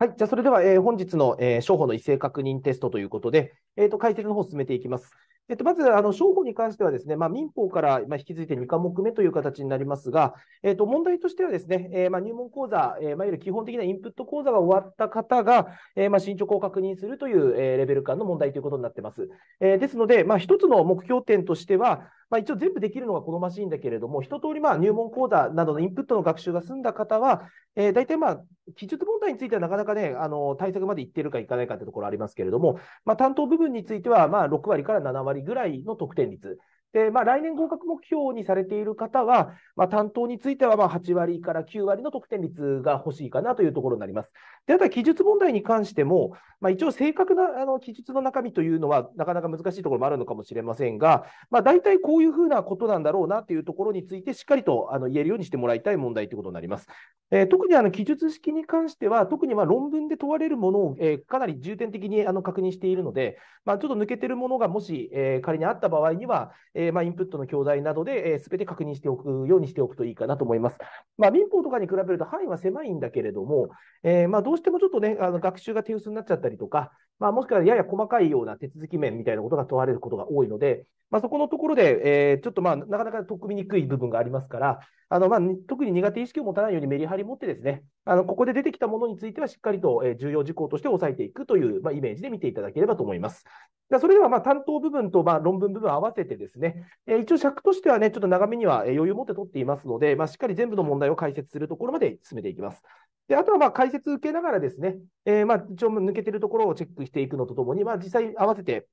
はい。じゃあ、それでは、えー、本日の、えー、商法の異性確認テストということで、えっ、ー、と、解説の方を進めていきます。えっ、と、まず、あの、商法に関してはですね、まあ、民法から、ま引き継いで2科目目という形になりますが、えっ、と、問題としてはですね、えま入門講座、えまいわゆる基本的なインプット講座が終わった方が、えま進捗を確認するという、えレベル間の問題ということになってます。えですので、まあ、一つの目標点としては、まあ、一応全部できるのが好ましいんだけれども、一通りまあ入門講座などのインプットの学習が済んだ方は、えー、大体まあ、記述問題についてはなかなかね、あの、対策までいってるかいかないかってところありますけれども、まあ、担当部分については、まあ、6割から7割ぐらいの得点率。で、まあ、来年合格目標にされている方は、まあ、担当については、まあ、8割から9割の得点率が欲しいかなというところになります。で、あとは記述問題に関しても、まあ、一応正確なあの記述の中身というのは、なかなか難しいところもあるのかもしれませんが、まあ、大体こういうふうなことなんだろうなというところについて、しっかりとあの言えるようにしてもらいたい問題ということになります。えー、特にあの記述式に関しては、特にまあ論文で問われるものを、えー、かなり重点的にあの確認しているので、まあ、ちょっと抜けているものがもし、えー、仮にあった場合には、えー、まあ、インプットの教材などで、す、え、全て確認しておくようにしておくといいかなと思います。まあ、民法とかに比べると範囲は狭いんだけれども、えー、まあ、どうしてもちょっとね、あの学習が手薄になっちゃったりとか、まあ、もしくはやや細かいような手続き面みたいなことが問われることが多いので、まあ、そこのところで、えー、ちょっとまあなかなか取っ組みにくい部分がありますから、あのまあ特に苦手意識を持たないようにメリハリ持ってですね、あのここで出てきたものについてはしっかりと重要事項として押さえていくという、まあ、イメージで見ていただければと思います。それではまあ担当部分とまあ論文部分合わせてですね、えー、一応尺としてはね、ちょっと長めには余裕を持って取っていますので、まあ、しっかり全部の問題を解説するところまで進めていきます。で、あとはまあ解説受けながらですね、えー、まあ一応抜けてるところをチェックしていくのとともに、まあ実際合わせて、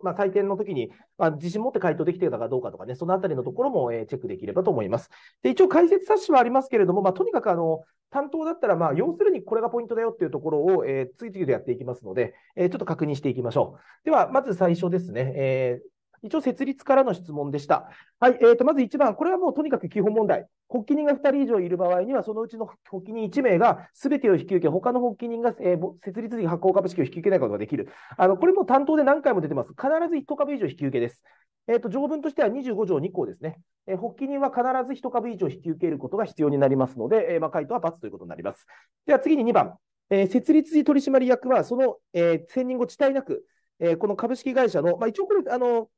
まあ採点の時に、まあ、自信持って回答できてたかどうかとかね、そのあたりのところも、えー、チェックできればと思います。で、一応解説冊子はありますけれども、まあとにかくあの、担当だったら、まあ、要するにこれがポイントだよっていうところを、えー、次々とやっていきますので、えー、ちょっと確認していきましょう。では、まず最初ですね、えー、一応設立からの質問でした。はい、えー、とまず1番、これはもうとにかく基本問題。発起人が2人以上いる場合には、そのうちの発起人1名が全てを引き受け、他の発起人が、えー、設立時発行株式を引き受けないことができる。あのこれも担当で何回も出てます。必ず1株以上引き受けです。えーと、と条文としては25条2項ですね、えー、発起人は必ず1株以上引き受けることが必要になりますので、えー、まあ、回答は×ということになります。では次に2番、えー、設立時取締役は、その、えー、選任後、遅滞なく、えー、この株式会社の、まあ、一応これ、あの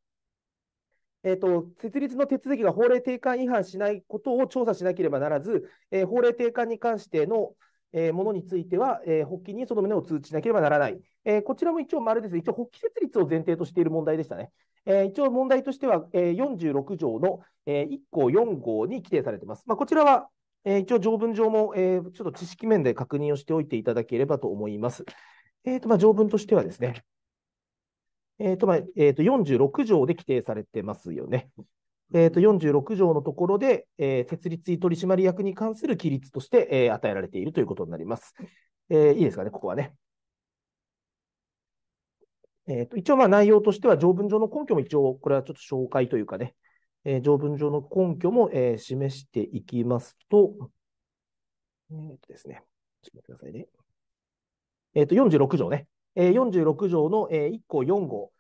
えーと、設立の手続きが法令定款違反しないことを調査しなければならず、えー、法令定款に関しての、えー、ものについては、えー、発起にその旨を通知しなければならない、えこちらも一応、丸です、一応、発起設立を前提としている問題でしたね。え一応、問題としては、え46条の、え1項4号に規定されています。まあ、こちらは、え一応、条文上も、えちょっと知識面で確認をしておいていただければと思います。えーとまあ、条文としてはですね、えっ、ー、と、まあ、えっ、ー、と、46条で規定されてますよね。えっ、ー、と、46条のところで、えー、設立取締役に関する規律として、えー、与えられているということになります。えー、いいですかね、ここはね。えっ、と、一応、まあ、内容としては、条文上の根拠も一応、これはちょっと紹介というかね、え条文上の根拠も、え示していきますと、えっ、とですね、ちょっと待ってくださいね。えっ、と、46条ね。46条の、1項4号、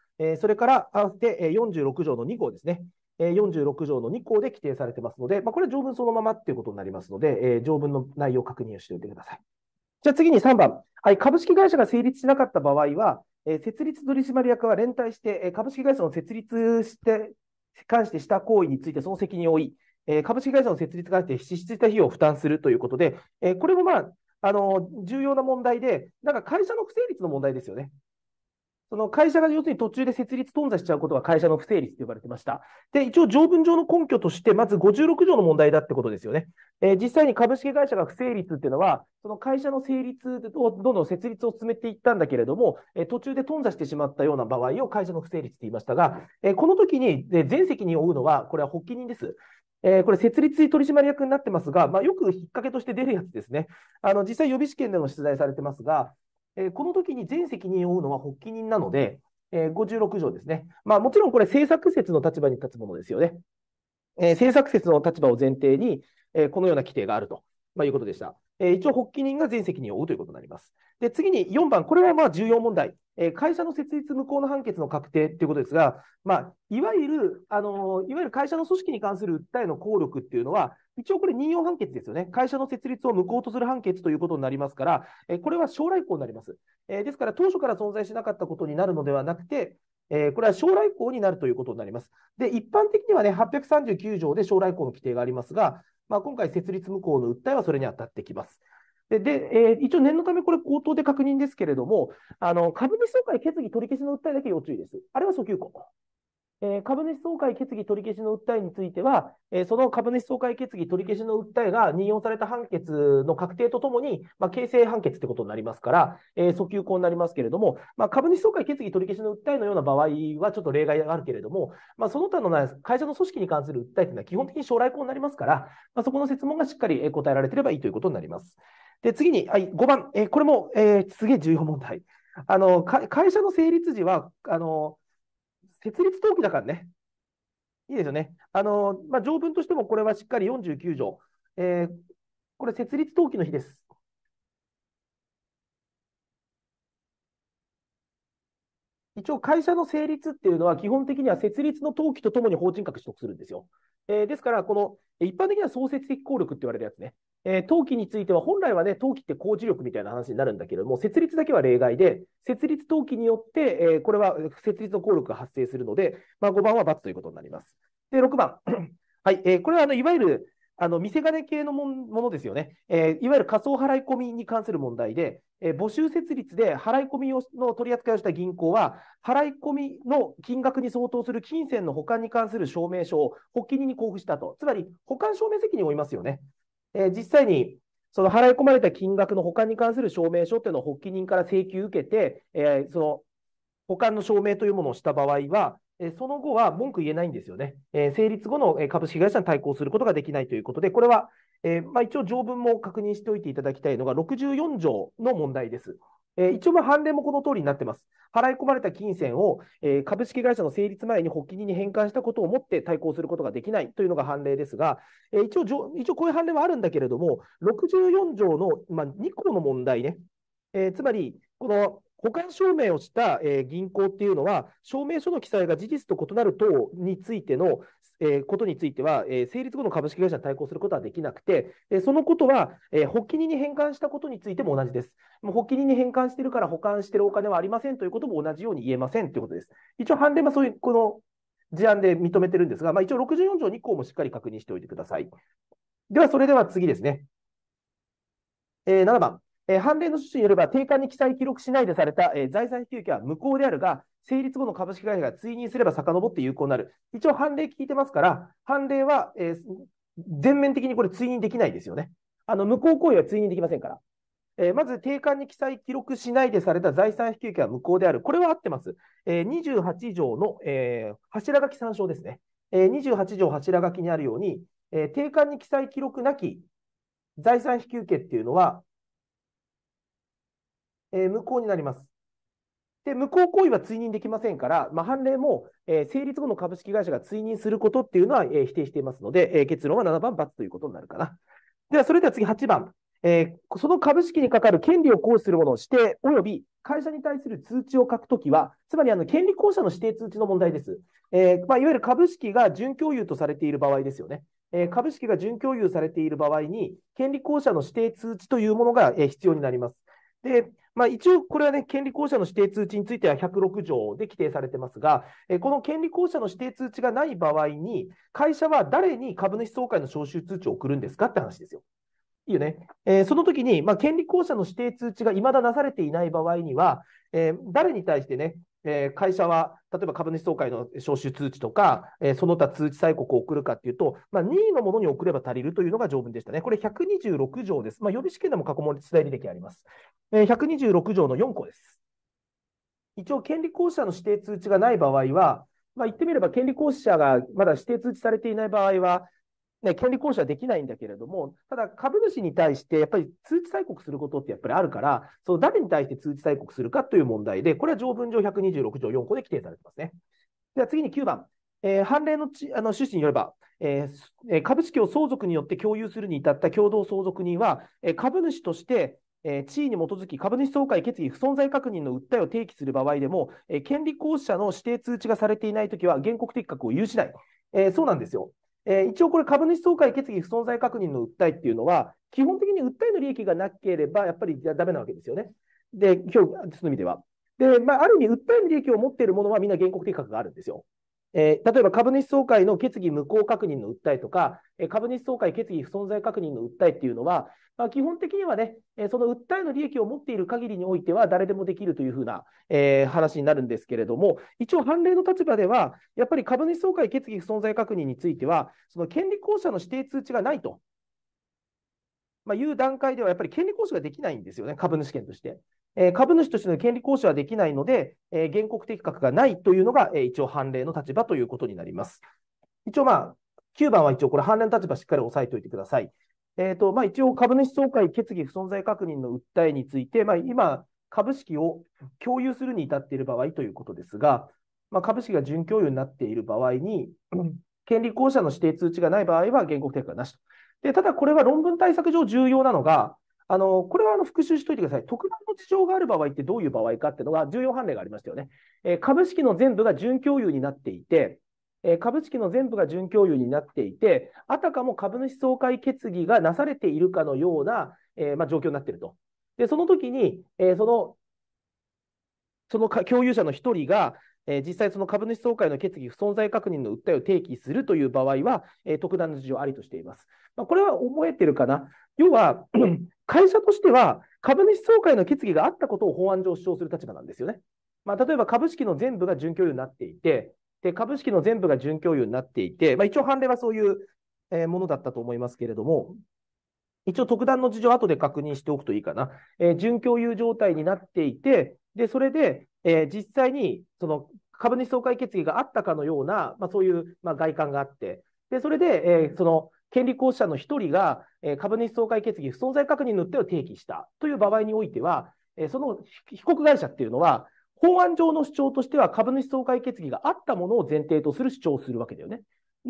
それから合わせて、46条の2項ですね。46条の2項で規定されてますので、まあ、これは条文そのままっていうことになりますので、えー、条文の内容を確認をしておいてください。じゃあ次に3番。はい、株式会社が成立しなかった場合は、えー、設立取締役は連帯して、えー、株式会社の設立して、関してした行為についてその責任を負い、えー、株式会社の設立に関して支出した費用を負担するということで、えー、これもまあ、あの、重要な問題で、なんか会社の不成立の問題ですよね。その会社が要するに途中で設立頓挫しちゃうことが会社の不成立と呼ばれてました。で、一応条文上の根拠として、まず56条の問題だってことですよね。えー、実際に株式会社が不成立っていうのは、その会社の成立を、どんどん設立を進めていったんだけれども、えー、途中で頓挫してしまったような場合を会社の不成立って言いましたが、えー、この時に、え全責任を負うのは、これは発起人です。えー、これ、設立取締役になってますが、まあ、よく引っ掛けとして出るやつですね。あの、実際予備試験でも出題されてますが、えー、この時に全責任を負うのは発起人なので、えー、56条ですね。まあ、もちろんこれ、政策説の立場に立つものですよね。えー、政策説の立場を前提に、えー、このような規定があると、まあ、いうことでした。えー、一応、発起人が全責任を負うということになります。で、次に4番、これはまあ重要問題。えー、会社の設立無効の判決の確定ということですが、まあ、いわゆる、あのー、いわゆる会社の組織に関する訴えの効力っていうのは、一応これ任用判決ですよね。会社の設立を無効とする判決ということになりますから、えー、これは将来項になります。えですから、当初から存在しなかったことになるのではなくて、えこれは将来項になるということになります。で、一般的にはね、839条で将来項の規定がありますが、まあ、今回設立無効の訴えはそれに当たってきます。で、でえー、一応念のためこれ口頭で確認ですけれども、あの、株主総会決議取り消しの訴えだけ要注意です。あれは訴求項。えー、株主総会決議取り消しの訴えについては、えー、その株主総会決議取り消しの訴えが任用された判決の確定とともに、まあ、形成判決ってことになりますから、えー、訴求項になりますけれども、まあ、株主総会決議取り消しの訴えのような場合はちょっと例外があるけれども、まあ、その他の会社の組織に関する訴えというのは基本的に将来項になりますから、まあ、そこの説問がしっかり答えられていればいいということになります。で、次に、はい、5番、えー、これも、えー、すげえ重要問題。あの、会社の成立時は、あの、設立登記だからね。いいですよね。あの、まあ、条文としてもこれはしっかり49条。えー、これ設立登記の日です。一応、会社の成立っていうのは、基本的には設立の登記とともに法人格取得するんですよ。えー、ですから、この一般的には創設的効力って言われるやつね。えー、登記については、本来はね、登記って工事力みたいな話になるんだけれども、設立だけは例外で、設立登記によって、えー、これは設立の効力が発生するので、まあ、5番は×ということになります。で、6番。はい、えー、これはあのいわゆるあの見せ金系のものですよね、えー、いわゆる仮想払い込みに関する問題で、えー、募集設立で払い込みをの取り扱いをした銀行は、払い込みの金額に相当する金銭の保管に関する証明書を保起人に交付したと、つまり保管証明責任を負いますよね。え実際にその払い込まれた金額の保管に関する証明書っていうのを発起人から請求受けて、えー、その保管の証明というものをした場合は、えその後は文句言えないんですよね。えー、成立後の株式会社に対抗することができないということで、これは、えー、まあ、一応条文も確認しておいていただきたいのが64条の問題です。えー、一応、判例もこの通りになっています。払い込まれた金銭を、えー、株式会社の成立前に発起人に返還したことをもって対抗することができないというのが判例ですが、えー、一応一応こういう判例はあるんだけれども、64条の、まあ、2項の問題ね、えつまり、この保管証明をした、え銀行っていうのは、証明書の記載が事実と異なる等についてのえー、ことについては、えー、成立後の株式会社に対抗することはできなくて、えー、そのことは、えー、発起人に返還したことについても同じです。もう発起人に返還してるから保管してるお金はありませんということも同じように言えませんということです。一応、判例はそういう、この事案で認めてるんですが、まあ、一応64条2項もしっかり確認しておいてください。では、それでは次ですね。えー、7番。えー、判例の趣旨によれば、定款に記載記録しないでされた、えー、財産引き受けは無効であるが、成立後の株式会社が追認すれば遡って有効になる。一応判例聞いてますから、判例は、えー、全面的にこれ追認できないですよね。あの、無効行為は追認できませんから。えー、まず、定款に記載、記録しないでされた財産引き受けは無効である。これは合ってます。えー、28条の、えー、柱書き参照ですね。えー、28条柱書きにあるように、えー、定款に記載、記録なき財産引き受けっていうのは、えー、無効になります。で、無効行為は追認できませんから、まあ、判例も、えー、成立後の株式会社が追認することっていうのは、えー、否定していますので、えー、結論は7番×ということになるかな。では、それでは次8番。えー、その株式にかかる権利を行使するものを指定及び会社に対する通知を書くときは、つまりあの権利公社の指定通知の問題です。えー、まあ、いわゆる株式が準共有とされている場合ですよね。え株式が準共有されている場合に、権利公社の指定通知というものが必要になります。で、まあ、一応これはね、権利公社の指定通知については106条で規定されてますが、えこの権利公社の指定通知がない場合に、会社は誰に株主総会の招集通知を送るんですかって話ですよ。いいよね。えー、その時に、まあ、権利公社の指定通知が未だなされていない場合には、えー、誰に対してね、えー、会社は例えば株主総会の招集通知とか、えー、その他通知催告を送るかっていうと、まあ、任意のものに送れば足りるというのが条文でしたね。これ126条です。まあ、予備試験でも過去問出題履歴あります。えー、126条の4項です。一応、権利行使者の指定通知がない場合は、まあ、言ってみれば、権利行使者がまだ指定通知されていない場合は、ね、権利行使はできないんだけれども、ただ株主に対してやっぱり通知催告することってやっぱりあるから、その誰に対して通知催告するかという問題で、これは条文上126条4項で規定されてますね。では次に9番。えー、判例のちあの趣旨によれば、えー、株式を相続によって共有するに至った共同相続人は、えー、株主としてえ地位に基づき株主総会決議不存在確認の訴えを提起する場合でも、え権利行使者の指定通知がされていないときは原告適格を有しない、えー、そうなんですよ。えー、一応これ株主総会決議不存在確認の訴えっていうのは、基本的に訴えの利益がなければ、やっぱりダメなわけですよね。で、今日、その意味では。で、まあ、ある意味、訴えの利益を持っているものはみんな原告計画があるんですよ。えー、例えば株主総会の決議無効確認の訴えとか、え株主総会決議不存在確認の訴えっていうのは、まあ、基本的にはね、えその訴えの利益を持っている限りにおいては誰でもできるというふうな、えー、話になるんですけれども、一応判例の立場では、やっぱり株主総会決議不存在確認については、その権利公社の指定通知がないと。まあ、いう段階ではやっぱり権利行使ができないんですよね、株主権として。え株主としての権利行使はできないので、え原告的確がないというのが、え一応判例の立場ということになります。一応まあ、9番は一応これ判例の立場しっかり押さえておいてください。えっ、ー、と、まあ一応株主総会決議不存在確認の訴えについて、まあ今、株式を共有するに至っている場合ということですが、まあ、株式が準共有になっている場合に、権利公社の指定通知がない場合は原告提がなしと。で、ただこれは論文対策上重要なのが、あの、これはあの復習しておいてください。特段の事情がある場合ってどういう場合かっていうのが重要判例がありましたよね。えー、株式の全部が準共有になっていて、えー、株式の全部が準共有になっていて、あたかも株主総会決議がなされているかのような、えー、まあ、状況になっていると。で、その時に、えその、その共有者の1人が、え実際その株主総会の決議不存在確認の訴えを提起するという場合は、え特段の事情ありとしています。まあ、これは覚えてるかな要は、会社としては株主総会の決議があったことを法案上主張する立場なんですよね。まあ、例えば株式の全部が準共有になっていて、で株式の全部が準共有になっていて、まあ、一応判例はそういう、えものだったと思いますけれども、一応特段の事情後で確認しておくといいかな。えー、準共有状態になっていて、で、それで、えー、実際にその株主総会決議があったかのような、まあ、そういう、まあ、外観があって、で、それで、えー、その権利行使者の1人が、え株主総会決議不存在確認の手を提起したという場合においては、えその被告会社っていうのは、法案上の主張としては株主総会決議があったものを前提とする主張をするわけだよね。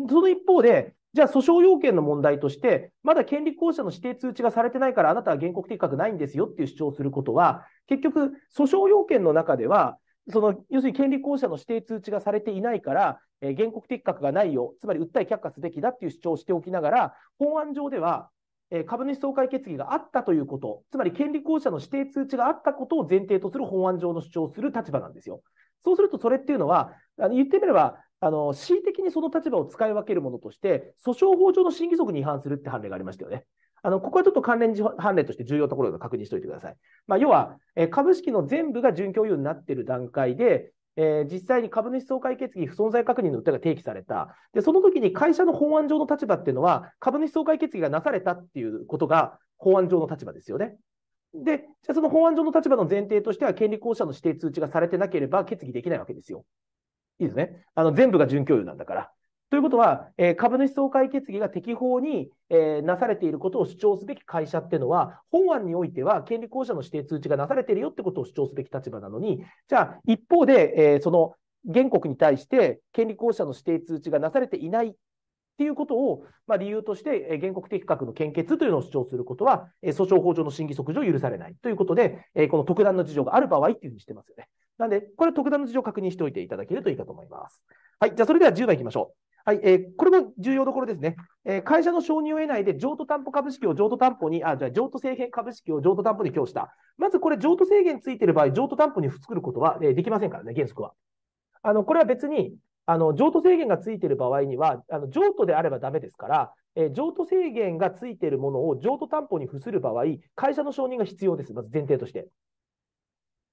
その一方で、じゃあ訴訟要件の問題として、まだ権利公社の指定通知がされてないから、あなたは原告的確ないんですよっていう主張をすることは、結局、訴訟要件の中では、その要するに権利公社の指定通知がされていないから、え原告的確がないよ、つまり訴え却下すべきだという主張をしておきながら、法案上では、え株主総会決議があったということ、つまり権利行使者の指定通知があったことを前提とする法案上の主張をする立場なんですよ。そうすると、それっていうのは、あの言ってみれば、あの恣意的にその立場を使い分けるものとして、訴訟法上の審議則に違反するって判例がありましたよね。あのここはちょっと関連判例として重要なところを確認しておいてください。まあ、要は、え株式の全部が準共有になっている段階で、えー、実際に株主総会決議不存在確認の訴えが提起された。で、その時に会社の法案上の立場っていうのは、株主総会決議がなされたっていうことが法案上の立場ですよね。で、じゃあその法案上の立場の前提としては、権利行使者の指定通知がされてなければ決議できないわけですよ。いいですね。あの、全部が準共有なんだから。ということは、えー、株主総会決議が適法に、えー、なされていることを主張すべき会社っていうのは、本案においては権利公社の指定通知がなされているよってことを主張すべき立場なのに、じゃあ一方で、えー、その原告に対して権利公社の指定通知がなされていないっていうことを、まあ、理由として、え原告的確の献血というのを主張することは、え訴訟法上の審議則上許されないということで、えこの特段の事情がある場合っていうふうにしてますよね。なんで、これは特段の事情を確認しておいていただけるといいかと思います。はい。じゃあ、それでは10番いきましょう。はい、えー、これも重要どころですね。えー、会社の承認を得ないで、譲渡担保株式を譲渡担保に、あ、じゃあ譲渡制限株式を譲渡担保に供した。まずこれ、譲渡制限ついてる場合、譲渡担保に作ることは、えー、できませんからね、原則は。あの、これは別に、あの、譲渡制限がついてる場合には、あの、譲渡であればダメですから、えー、譲渡制限がついてるものを譲渡担保に付する場合、会社の承認が必要です。まず前提として。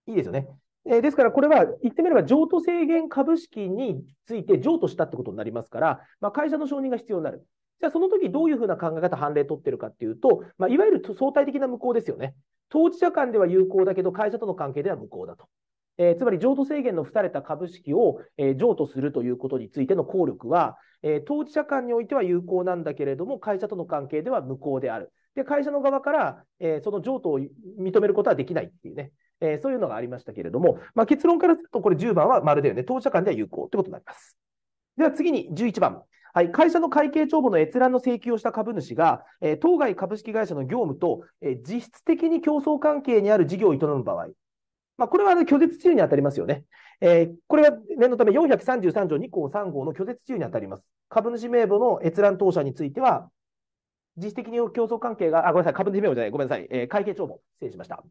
いいですよね。えー、ですから、これは言ってみれば譲渡制限株式について譲渡したってことになりますから、まあ、会社の承認が必要になる。じゃあ、その時どういうふうな考え方、判例取ってるかっていうと、まあ、いわゆる相対的な無効ですよね。当事者間では有効だけど、会社との関係では無効だと。えー、つまり、譲渡制限の付された株式を、えー、譲渡するということについての効力は、えー、当事者間においては有効なんだけれども、会社との関係では無効である。で、会社の側から、えその譲渡を認めることはできないっていうね。えー、そういうのがありましたけれども、まあ、結論からすると、これ10番は丸だよね。当社間では有効ということになります。では次に11番。はい、会社の会計帳簿の閲覧の請求をした株主が、えー、当該株式会社の業務と、えー、実質的に競争関係にある事業を営む場合、まあ、これはね、拒絶治に当たりますよね。えー、これは念のため433条2項3号の拒絶治に当たります。株主名簿の閲覧当社については、実質的に競争関係が、あ、ごめんなさい、株主名簿じゃない、ごめんなさい、えー、会計帳簿、失礼しました。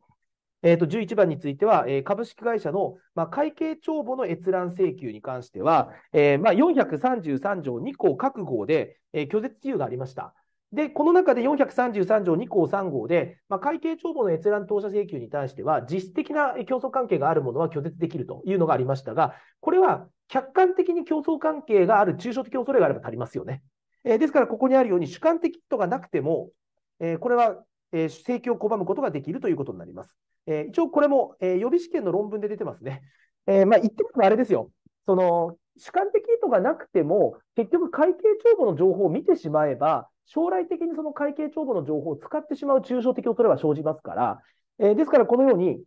えー、と11番については、えー、株式会社の、まあ、会計帳簿の閲覧請求に関しては、えーまあ、433条2項各号で、えー、拒絶自由がありました。で、この中で433条2項3号で、まあ、会計帳簿の閲覧当社請求に対しては、実質的な競争関係があるものは拒絶できるというのがありましたが、これは客観的に競争関係がある抽象的恐れがあれば足りますよね。えー、ですから、ここにあるように主観的とかなくても、えー、これはえー、請求を拒むことができるということになります。えー、一応これも、えー、予備試験の論文で出てますね。えー、まあ、言ってみればあれですよ。その、主観的意図がなくても、結局会計帳簿の情報を見てしまえば、将来的にその会計帳簿の情報を使ってしまう抽象的を取れば生じますから、えー、ですからこのように、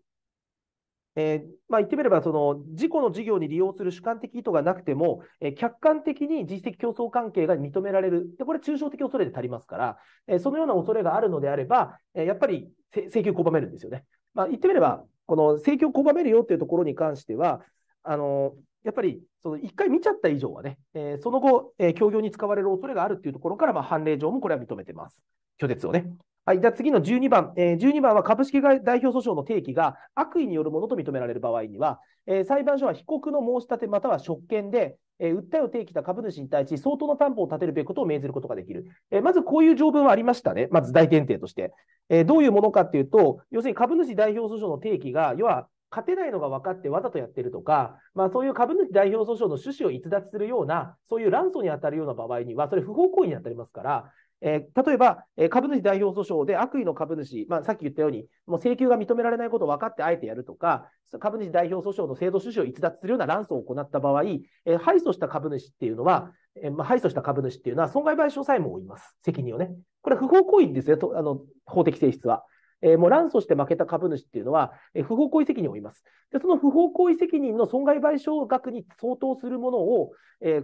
えー、まあ、言ってみれば、その自己の事業に利用する主観的意図がなくても、えー、客観的に実績競争関係が認められる、でこれ、抽象的恐れで足りますから、えー、そのような恐れがあるのであれば、えやっぱり請求を拒めるんですよね。まあ、言ってみれば、この請求を拒めるよっていうところに関しては、あのやっぱりその1回見ちゃった以上はね、えその後、え協業に使われる恐れがあるっていうところから、まあ、判例上もこれは認めてます、拒絶をね。はい。じゃあ次の12番。えー、12番は株式代表訴訟の定義が悪意によるものと認められる場合には、えー、裁判所は被告の申し立てまたは職権で、えー、訴えを提起した株主に対し相当の担保を立てるべきことを命ずることができる。えー、まずこういう条文はありましたね。まず大前提として。えー、どういうものかっていうと、要するに株主代表訴訟の定義が、要は勝てないのが分かってわざとやってるとか、まあ、そういう株主代表訴訟の趣旨を逸脱するような、そういう乱訴に当たるような場合には、それ不法行為に当たりますから、えー、例えば、えー、株主代表訴訟で悪意の株主、まあ、さっき言ったように、もう請求が認められないことを分かってあえてやるとか、株主代表訴訟の制度趣旨を逸脱するような乱訴を行った場合、えー、敗訴した株主っていうのは、えまあ、敗訴した株主っていうのは損害賠償債務を負います。責任をね。これ不法行為ですね、とあの法的性質は。えもう乱訴して負けた株主っていうのは、え不法行為責任を負います。で、その不法行為責任の損害賠償額に相当するものを、え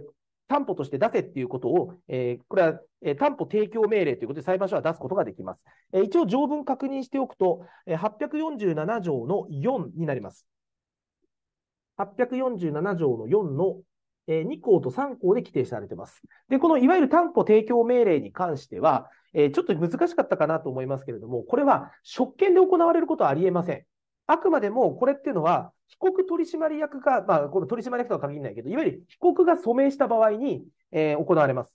担保として出せっていうことを、えー、これは、えー、担保提供命令ということで裁判所は出すことができます。えー、一応条文確認しておくと、え847条の4になります。847条の4の、えー、2項と3項で規定されています。で、このいわゆる担保提供命令に関しては、えー、ちょっと難しかったかなと思いますけれども、これは職権で行われることはありえません。あくまでもこれっていうのは、被告取締役が、まあ、この取締役とは限らないけど、いわゆる被告が署名した場合に、えー、行われます。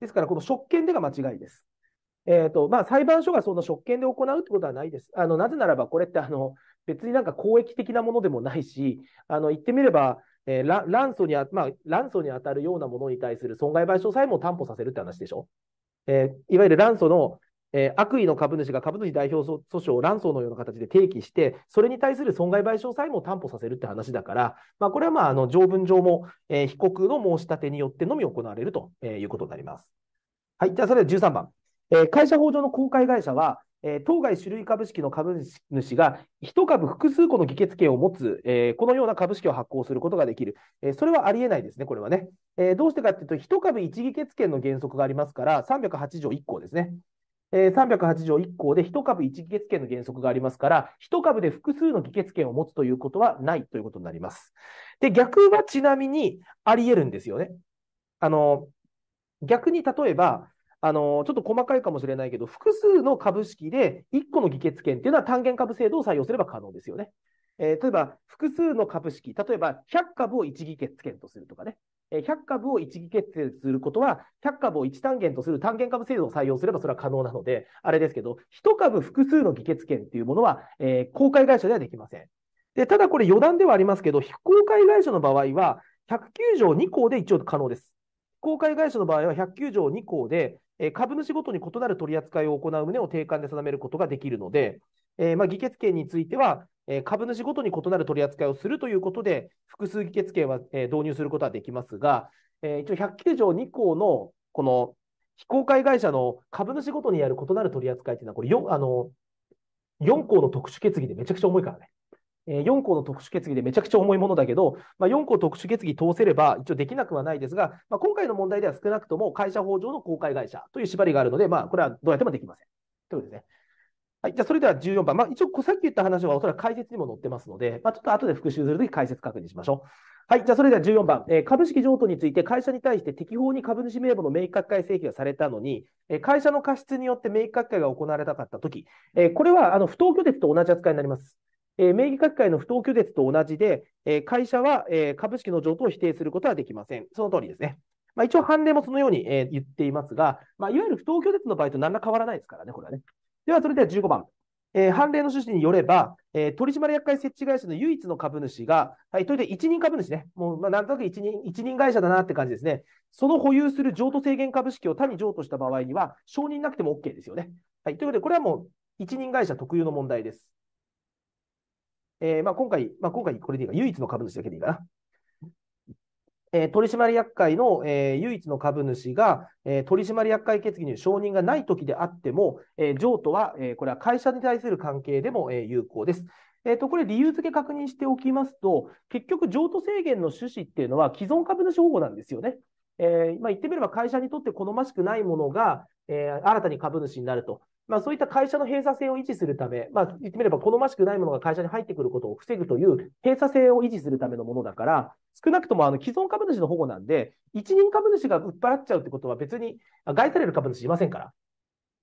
ですから、この職権でが間違いです。えっ、ー、と、まあ、裁判所がその職権で行うってことはないです。あの、なぜならば、これって、あの、別になんか公益的なものでもないし、あの、言ってみれば、えー、乱訴にあ、まあ、乱訴に当たるようなものに対する損害賠償さえも担保させるって話でしょ。えー、いわゆる乱訴のえー、悪意の株主が株主代表訴訟を乱訴のような形で提起して、それに対する損害賠償債務を担保させるって話だから、まあ、これはまああの条文上も、えー、被告の申し立てによってのみ行われるということになります。はい、じゃあそれでは13番。えー、会社法上の公開会社は、えー、当該種類株式の株主が1株複数個の議決権を持つ、えー、このような株式を発行することができる、えー、それはありえないですね、これはね。えどうしてかというと、1株1議決権の原則がありますから、308条1項ですね。えー、308条1項で1株1議決権の原則がありますから、1株で複数の議決権を持つということはないということになります。で、逆はちなみにあり得るんですよね。あの、逆に例えば、あの、ちょっと細かいかもしれないけど、複数の株式で1個の議決権っていうのは単元株制度を採用すれば可能ですよね。えー、例えば、複数の株式、例えば100株を1議決権とするとかね。100株を一義決定することは、100株を1単元とする単元株制度を採用すればそれは可能なので、あれですけど、1株複数の議決権っていうものは、えー、公開会社ではできません。で、ただこれ余談ではありますけど、非公開会社の場合は、109条2項で一応可能です。公開会社の場合は109条2項で、えー、株主ごとに異なる取り扱いを行う旨を定款で定めることができるので、えー、まあ、議決権については、え株主ごとに異なる取り扱いをするということで、複数議決権は、え導入することはできますが、え一応109条2項のこの非公開会社の株主ごとにやる異なる取り扱いというのは、これ4、あの、4項の特殊決議でめちゃくちゃ重いからね。え4項の特殊決議でめちゃくちゃ重いものだけど、まあ、4項特殊決議通せれば一応できなくはないですが、まあ、今回の問題では少なくとも会社法上の公開会社という縛りがあるので、まあ、これはどうやってもできません。ということですね。はい、じゃあそれでは14番、まあ、一応さっき言った話はおそらく解説にも載ってますので、まあ、ちょっと後で復習するとき解説確認しましょう。はい、じゃあそれでは14番、えー、株式譲渡について会社に対して適法に株主名簿の明確会請求がされたのに、えー、会社の過失によって明確会が行われたかったとき、えー、これはあの不当拒絶と同じ扱いになります。え名義書き換えの不当拒絶と同じで、え会社は、え株式の譲渡を否定することはできません。その通りですね。まあ、一応、判例もそのように、え言っていますが、まあ、いわゆる不当拒絶の場合と何ら変わらないですからね、これはね。では、それでは15番。えー、判例の趣旨によれば、えー、取締役会設置会社の唯一の株主が、はい、といて一人株主ね、もう、まあ、なんとなく一人、一人会社だなって感じですね。その保有する譲渡制限株式を他に譲渡した場合には、承認なくても OK ですよね。はい、ということで、これはもう、一人会社特有の問題です。えー、まあ、今回、まあ、今回これでいいか、唯一の株主だけでいいかな。えー、取締役会の、えー、唯一の株主が、えー、取締役会決議に承認がないときであっても、え譲渡は、えこれは会社に対する関係でも、え有効です。えー、とこれ、理由付け確認しておきますと、結局、譲渡制限の趣旨っていうのは、既存株主保護なんですよね。えーまあ、言ってみれば、会社にとって好ましくないものが、えー、新たに株主になるとまあ、そういった会社の閉鎖性を維持するため、まあ、言ってみれば好ましくないものが会社に入ってくることを防ぐという閉鎖性を維持するためのものだから、少なくともあの既存株主の保護なんで、一人株主が売っ払っちゃうってことは別に、害される株主いませんから。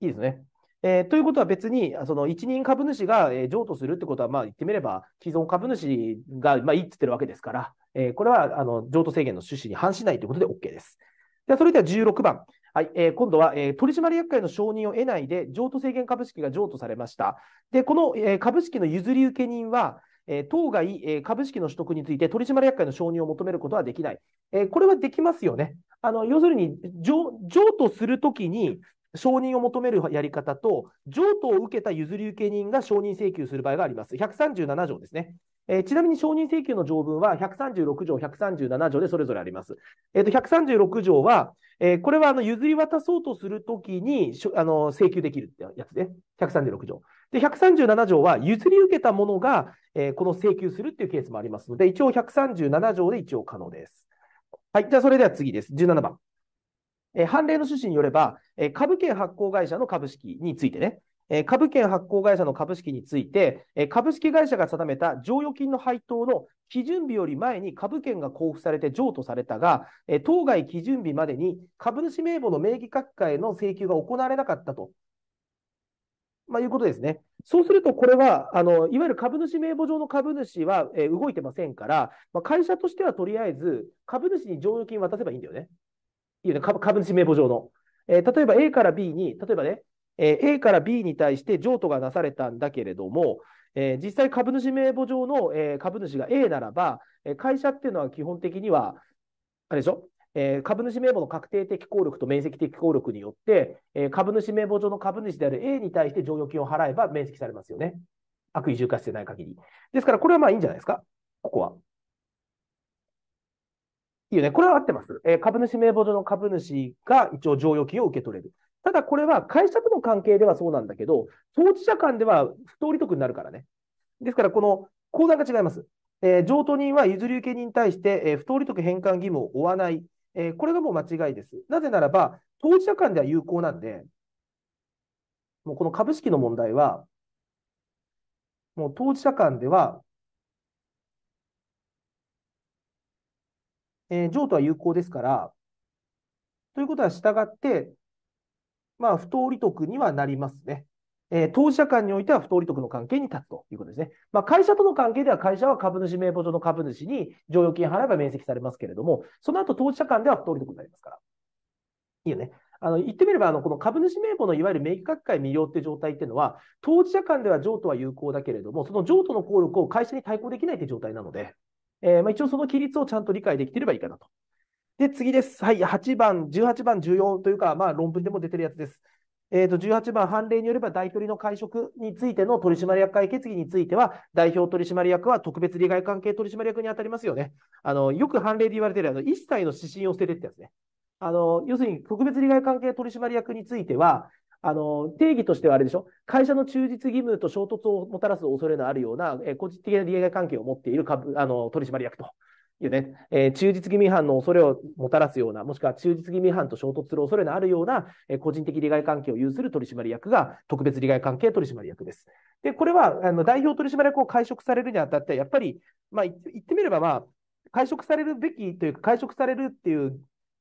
いいですね。えー、ということは別に、その一人株主が、え譲渡するってことは、まあ言ってみれば、既存株主が、まあ、いいって言ってるわけですから、えー、これはあの譲渡制限の趣旨に反しないということで OK です。でそれでは16番。はい、えー、今度は、えー、取締役会の承認を得ないで、譲渡制限株式が譲渡されました。で、この、えー、株式の譲り受け人は、え当該、え株式の取得について取締役会の承認を求めることはできない。えこれはできますよね。あの要するに譲、譲渡するときに承認を求めるやり方と、譲渡を受けた譲り受け人が承認請求する場合があります。137条ですね。えー、ちなみに承認請求の条文は136条、137条でそれぞれあります。えっ、ー、と、136条は、えー、これはあの譲り渡そうとするときにあの請求できるってやつね。136条。で、137条は譲り受けたものが、えー、この請求するっていうケースもありますので、一応137条で一応可能です。はい。じゃあ、それでは次です。17番。えー、判例の趣旨によれば、えー、株券発行会社の株式についてね、え株券発行会社の株式について、え株式会社が定めた剰余金の配当の基準日より前に株券が交付されて譲渡されたが、え当該基準日までに株主名簿の名義書き換えの請求が行われなかったと。まあ、いうことですね。そうすると、これは、あの、いわゆる株主名簿上の株主は、え動いてませんから、まあ、会社としてはとりあえず、株主に剰余金渡せばいいんだよね。いいよね、株主名簿上の。えー、例えば A から B に、例えばね、えー、A から B に対して譲渡がなされたんだけれども、えー、実際株主名簿上の、えー、株主が A ならば、え会社っていうのは基本的には、あれでしょえ株主名簿の確定的効力と面積的効力によって、え株主名簿上の株主である A に対して剰余金を払えば面積されますよね。悪意重化してない限り。ですから、これはまあいいんじゃないですか、ここは。いいよね。これは合ってます。え株主名簿上の株主が一応剰余金を受け取れる。ただこれは会社との関係ではそうなんだけど、当事者間では不当利得になるからね。ですから、この口座が違います。えー、譲渡人は譲り受け人に対して、えー、不当利得返還義務を負わない。えー、これがもう間違いです。なぜならば、当事者間では有効なんで、もうこの株式の問題は、もう当事者間では、えー、譲渡は有効ですから、ということは従って、まあ、不当利得にはなりますね。えー、当事者間においては不当利得の関係に立つということですね。まあ、会社との関係では会社は株主名簿上の株主に剰余金払えば免責されますけれども、その後当事者間では不当利得になりますから。いいよね。あの言ってみればあの、この株主名簿のいわゆる名義書き換え未了って状態っていうのは、当事者間では譲渡は有効だけれども、その譲渡の効力を会社に対抗できないって状態なので、えー、まあ、一応その規律をちゃんと理解できてればいいかなとで、次です。はい、8番、18番、重要というか、まあ、論文でも出てるやつです。えーと、18番、判例によれば大取りの会食についての取締役会決議については、代表取締役は特別利害関係取締役に当たりますよね。あのよく判例で言われてるあの一切の指針を捨ててってやつね。あの要するに、特別利害関係取締役については、あの定義としてはあれでしょ、会社の忠実義務と衝突をもたらす恐れのあるような、え個人的な利害関係を持っている株あの取締役というね、えー、中義務違反の恐れをもたらすような、もしくは忠実義務違反と衝突する恐れのあるような、えー、個人的利害関係を有する取締役が特別利害関係取締役です。で、これはあの代表取締役を解職されるにあたって、やっぱり、まあ、言ってみれば、まあ、解職されるべきというか、解職されるっていう、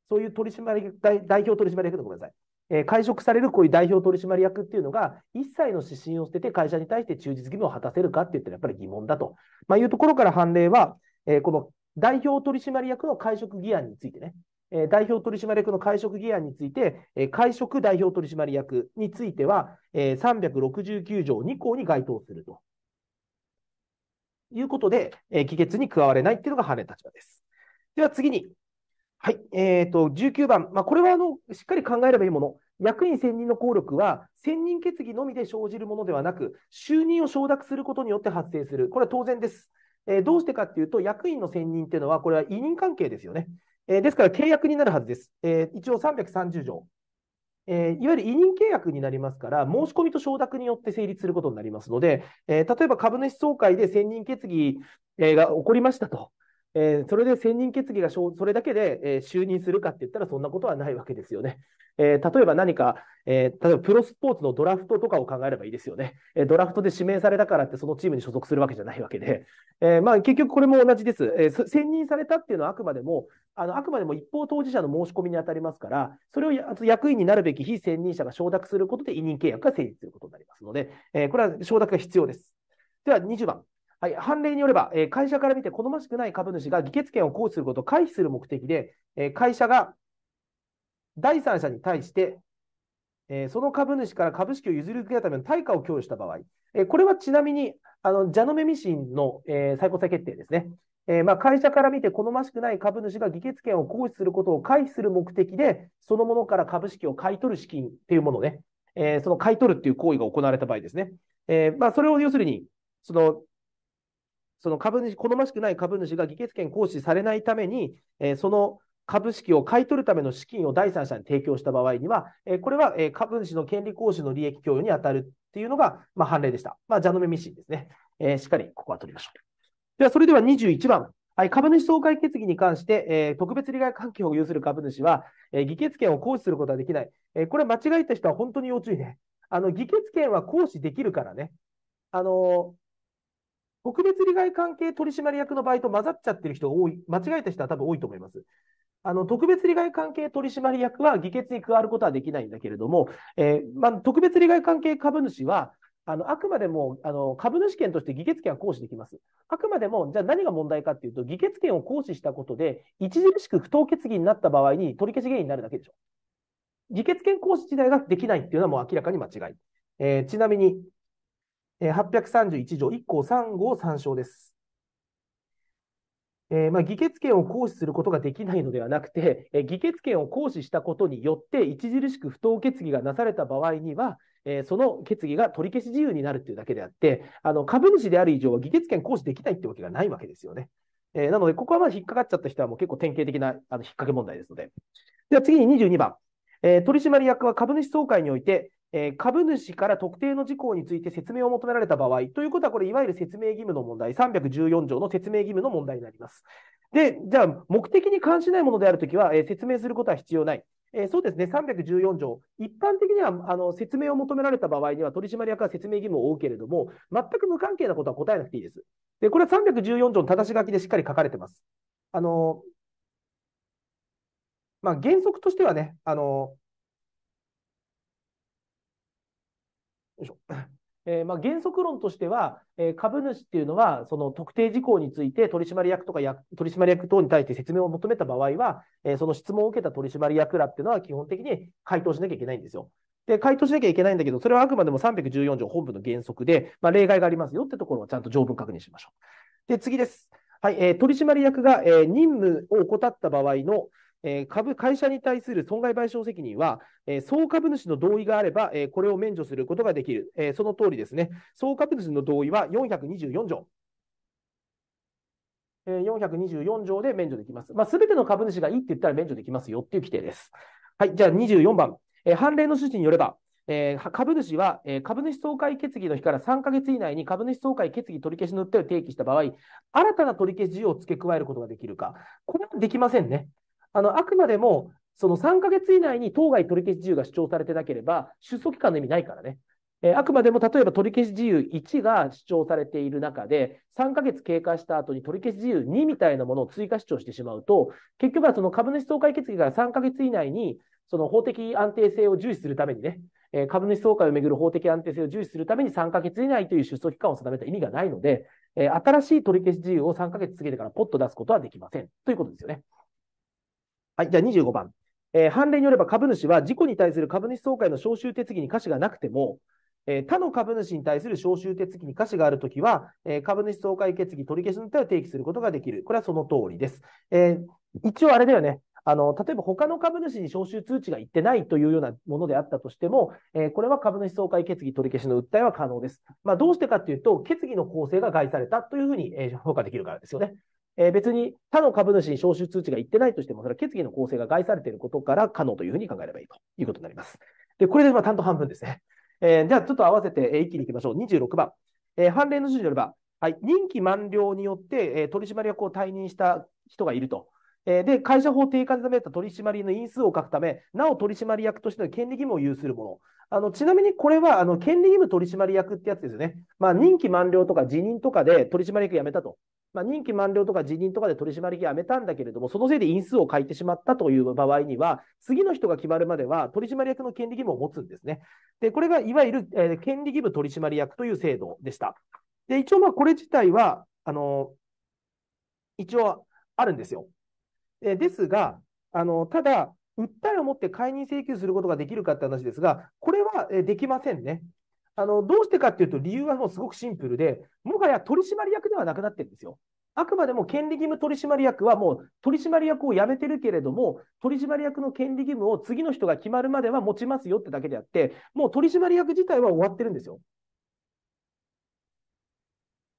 そういう取締役代表取締役のごめんなさい。えー、解職されるこういう代表取締役っていうのが、一切の指針を捨てて会社に対して忠実義務を果たせるかって言ったらやっぱり疑問だと、まあ、いうところから判例は、えー、この代表取締役の会食議案についてね、えー、代表取締役の会食議案について、えー、会食代表取締役については、えー、369条2項に該当すると。いうことで、えー、議決に加われないっていうのが羽ネ立場です。では次に、はい、えっ、ー、と、19番。まあ、これは、あの、しっかり考えればいいもの。役員選任の効力は、選任決議のみで生じるものではなく、就任を承諾することによって発生する。これは当然です。えー、どうしてかっていうと、役員の選任っていうのは、これは委任関係ですよね。えー、ですから契約になるはずです。えー、一応330条。えー、いわゆる委任契約になりますから、申し込みと承諾によって成立することになりますので、えー、例えば株主総会で選任決議、えー、が起こりましたと。えー、それで専任決議がそれだけで、えー、就任するかって言ったらそんなことはないわけですよね。えー、例えば何か、え例えばプロスポーツのドラフトとかを考えればいいですよね。えドラフトで指名されたからってそのチームに所属するわけじゃないわけで、えまあ、結局これも同じです、え選任されたっていうのはあくまでもあのあくまでも一方当事者の申し込みに当たりますから、それを役員になるべき非専任者が承諾することで委任契約が成立することになりますので、えこれは承諾が必要です。では20番。はい、判例によれば、えー、会社から見て好ましくない株主が議決権を行使することを回避する目的で、えー、会社が第三者に対して、えー、その株主から株式を譲り受けるための対価を供与した場合、えこれはちなみに、あの、ジャノメミシンの、え最高裁決定ですね。えまあ、会社から見て好ましくない株主が議決権を行使することを回避する目的で、そのものから株式を買い取る資金っていうものね、えその買い取るっていう行為が行われた場合ですね。えまあ、それを要するに、そのその株主、好ましくない株主が議決権行使されないために、えー、その株式を買い取るための資金を第三者に提供した場合には、えー、これは、えー、株主の権利行使の利益供与に当たるっていうのが、まあ、判例でした。まあ、ジャノメミシンですね。えー、しっかりここは取りましょう。では、それでは21番。はい、株主総会決議に関して、えー、特別利害関係を有する株主は、えー、議決権を行使することはできない。えー、これ間違えた人は本当に要注意ね。あの、議決権は行使できるからね。あの特別利害関係取締役の場合と混ざっちゃってる人が多い、間違えた人は多分多いと思います。あの、特別利害関係取締役は議決に加わることはできないんだけれども、えー、まあ、特別利害関係株主は、あの、あくまでも、あの、株主権として議決権は行使できます。あくまでも、じゃあ何が問題かっていうと、議決権を行使したことで、著しく不当決議になった場合に取り消し原因になるだけでしょ。議決権行使自体ができないっていうのはもう明らかに間違い。えー、ちなみに、え831条1項3号3章です。えー、まあ、議決権を行使することができないのではなくて、えー、議決権を行使したことによって著しく不当決議がなされた場合には、えー、その決議が取り消し自由になるというだけであってあの、株主である以上は議決権行使できないってわけがないわけですよね。えなので、ここはまあ引っかかっちゃった人はもう結構典型的なあの引っ掛け問題ですので。では次に22番、え取締役は株主総会において、えー、株主から特定の事項について説明を求められた場合、ということは、これ、いわゆる説明義務の問題、314条の説明義務の問題になります。で、じゃあ、目的に関しないものであるときは、えー、説明することは必要ない。えー、そうですね、314条、一般的にはあの説明を求められた場合には、取締役は説明義務を負うけれども、全く無関係なことは答えなくていいです。で、これは314条の正し書きでしっかり書かれてます。あのまあ、原則としてはね、あのよいしょ。えー、まあ原則論としては、えー、株主っていうのは、その特定事項について取締役とか取締役等に対して説明を求めた場合は、えー、その質問を受けた取締役らっていうのは基本的に回答しなきゃいけないんですよ。で、回答しなきゃいけないんだけど、それはあくまでも314条本部の原則で、まあ、例外がありますよってところはちゃんと条文確認しましょう。で、次です。はい、えー、取締役が、えー、任務を怠った場合の、え株会社に対する損害賠償責任は、え総株主の同意があれば、えこれを免除することができる、えその通りですね、総株主の同意は424条。424条で免除できます。まあ、ての株主がいいって言ったら免除できますよっていう規定です。はい、じゃあ24番。え判例の趣旨によれば、えー、株主は、えー、株主総会決議の日から3ヶ月以内に株主総会決議取り消しの訴えを提起した場合、新たな取り消し事を付け加えることができるか、これはできませんね。あの、あくまでも、その3ヶ月以内に当該取り消し自由が主張されてなければ、出訴期間の意味ないからね。えー、あくまでも例えば取り消し自由1が主張されている中で、3ヶ月経過した後に取り消し自由2みたいなものを追加主張してしまうと、結局はその株主総会決議から3ヶ月以内に、その法的安定性を重視するためにね、えー、株主総会をめぐる法的安定性を重視するために3ヶ月以内という出走期間を定めた意味がないので、えー、新しい取り消し自由を3ヶ月過ぎてからポッと出すことはできませんということですよね。はい、じゃあ25番。えー、判例によれば株主は事故に対する株主総会の招集手続きに瑕疵がなくても、えー、他の株主に対する招集手続きに瑕疵があるときは、えー、株主総会決議取り消しの手を提起することができる。これはその通りです。えー、一応あれだよね。あの、例えば他の株主に招集通知が行ってないというようなものであったとしても、えー、これは株主総会決議取り消しの訴えは可能です。まあ、どうしてかというと、決議の構成が害されたというふうに、えー、評価できるからですよね。えー、別に他の株主に招集通知が行ってないとしても、それは決議の構成が害されていることから可能というふうに考えればいいということになります。で、これでまあ担当半分ですね。えー、じゃあちょっと合わせて、え一気に行きましょう。26番。えー、判例の指示によれば、はい、任期満了によって、えー、取締役を退任した人がいると。えー、で、会社法定化で定めた取締りの因数を書くため、なお取締役としての権利義務を有するもあの、ちなみにこれは、あの、権利義務取締役ってやつですよね。まあ、任期満了とか辞任とかで取締役辞めたと。まあ、任期満了とか辞任とかで取締役辞めたんだけれども、そのせいで因数を書いてしまったという場合には、次の人が決まるまでは取締役の権利義務を持つんですね。で、これがいわゆる、えー、権利義務取締役という制度でした。で、一応まあ、これ自体は、あの、一応あるんですよ。えー、ですが、あの、ただ、訴えを持って解任請求することができるかって話ですが、これはできませんね。あのどうしてかっていうと、理由はもうすごくシンプルで、もはや取締役ではなくなってるんですよ。あくまでも権利義務取締役はもう取締役を辞めてるけれども、取締役の権利義務を次の人が決まるまでは持ちますよってだけであって、もう取締役自体は終わってるんですよ。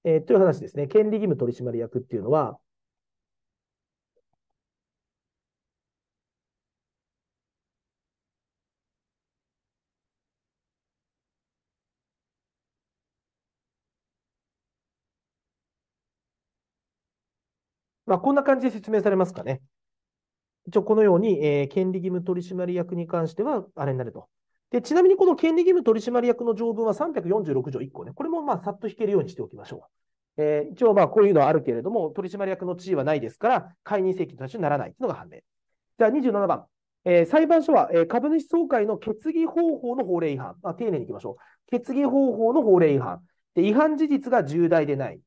えー、という話ですね。権利義務取締役っていうのは、まあ、こんな感じで説明されますかね。一応このように、えー、権利義務取締役に関しては、あれになると。で、ちなみにこの権利義務取締役の条文は346条1項ね。これもまあ、さっと引けるようにしておきましょう。えー、一応まあ、こういうのはあるけれども、取締役の地位はないですから、解任請求の対象にならないというのが判明。じゃあ、27番。えー、裁判所は、えー、株主総会の決議方法の法令違反。まあ、丁寧に行きましょう。決議方法の法令違反。で違反事実が重大でない。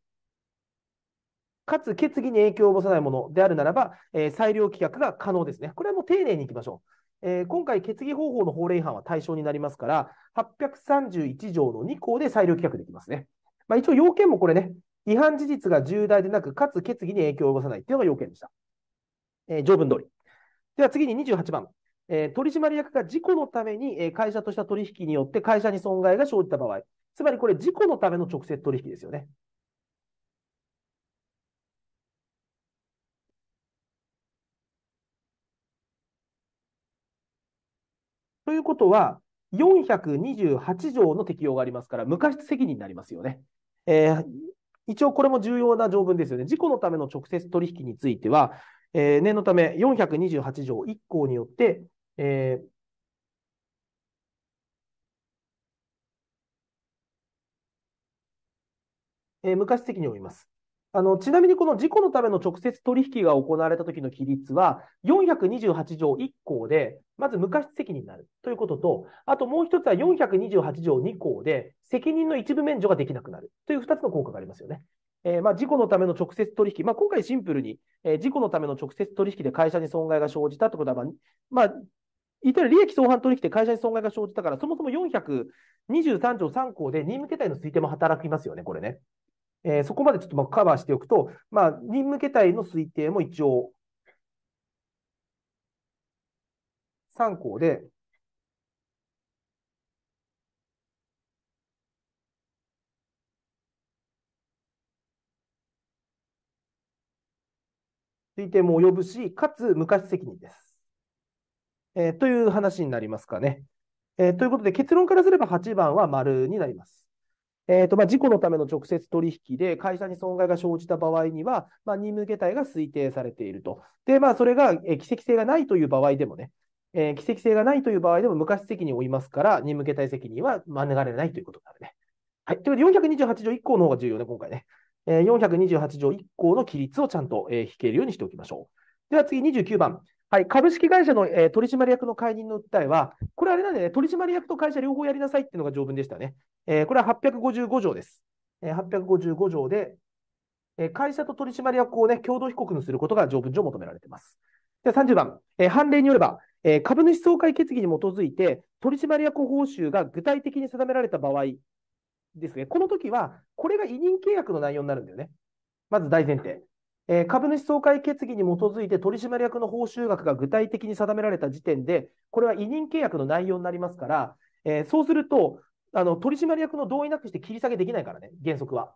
かつ決議に影響を及ぼさないものであるならば、えー、裁量棄却が可能ですね。これはもう丁寧にいきましょう。えー、今回、決議方法の法令違反は対象になりますから、831条の2項で裁量棄却できますね。まあ、一応、要件もこれね、違反事実が重大でなく、かつ決議に影響を及ぼさないっていうのが要件でした。えー、条文通り。では次に28番。えー、取締役が事故のために、え会社とした取引によって会社に損害が生じた場合、つまりこれ事故のための直接取引ですよね。ということは、428条の適用がありますから、無過失責任になりますよね。えー、一応これも重要な条文ですよね。事故のための直接取引については、えー、念のため428条1項によって、えー、え無過失責任を負います。あの、ちなみにこの事故のための直接取引が行われた時の規律は、428条1項で、まず無過失責任になるということと、あともう一つは428条2項で、責任の一部免除ができなくなるという二つの効果がありますよね。えー、まあ、事故のための直接取引、まあ、今回シンプルに、えー、事故のための直接取引で会社に損害が生じたってことは、ままあ、言ったら利益相反取引で会社に損害が生じたから、そもそも423条3項で任務形態の推定も働きますよね、これね。えー、そこまでちょっとまあカバーしておくと、まあ、任務形態の推定も一応参考で、推定も及ぶし、かつ無価値責任です。えー、という話になりますかね。えー、ということで結論からすれば8番は丸になります。えーとまあ、事故のための直接取引で会社に損害が生じた場合には、まあ、任務形態が推定されていると。で、まあ、それが、えー、奇跡性がないという場合でもね、えー、奇跡性がないという場合でも昔責任を負いますから、任務形態責任は免れないということになるね。はい。ということで、428条1項の方が重要ね、今回ね。えー、428条1項の規律をちゃんと、えー、引けるようにしておきましょう。では次29番。はい、株式会社の、えー、取締役の解任の訴えは、これあれなんでね、取締役と会社両方やりなさいっていうのが条文でしたね。えー、これは855条です。えー、855条で、えー、会社と取締役をね、共同被告にすることが条文上求められています。で30番、えー、判例によれば、えー、株主総会決議に基づいて、取締役報酬が具体的に定められた場合ですね、この時は、これが委任契約の内容になるんだよね。まず大前提。えー、株主総会決議に基づいて取締役の報酬額が具体的に定められた時点で、これは委任契約の内容になりますから、えー、そうするとあの、取締役の同意なくして切り下げできないからね、原則は。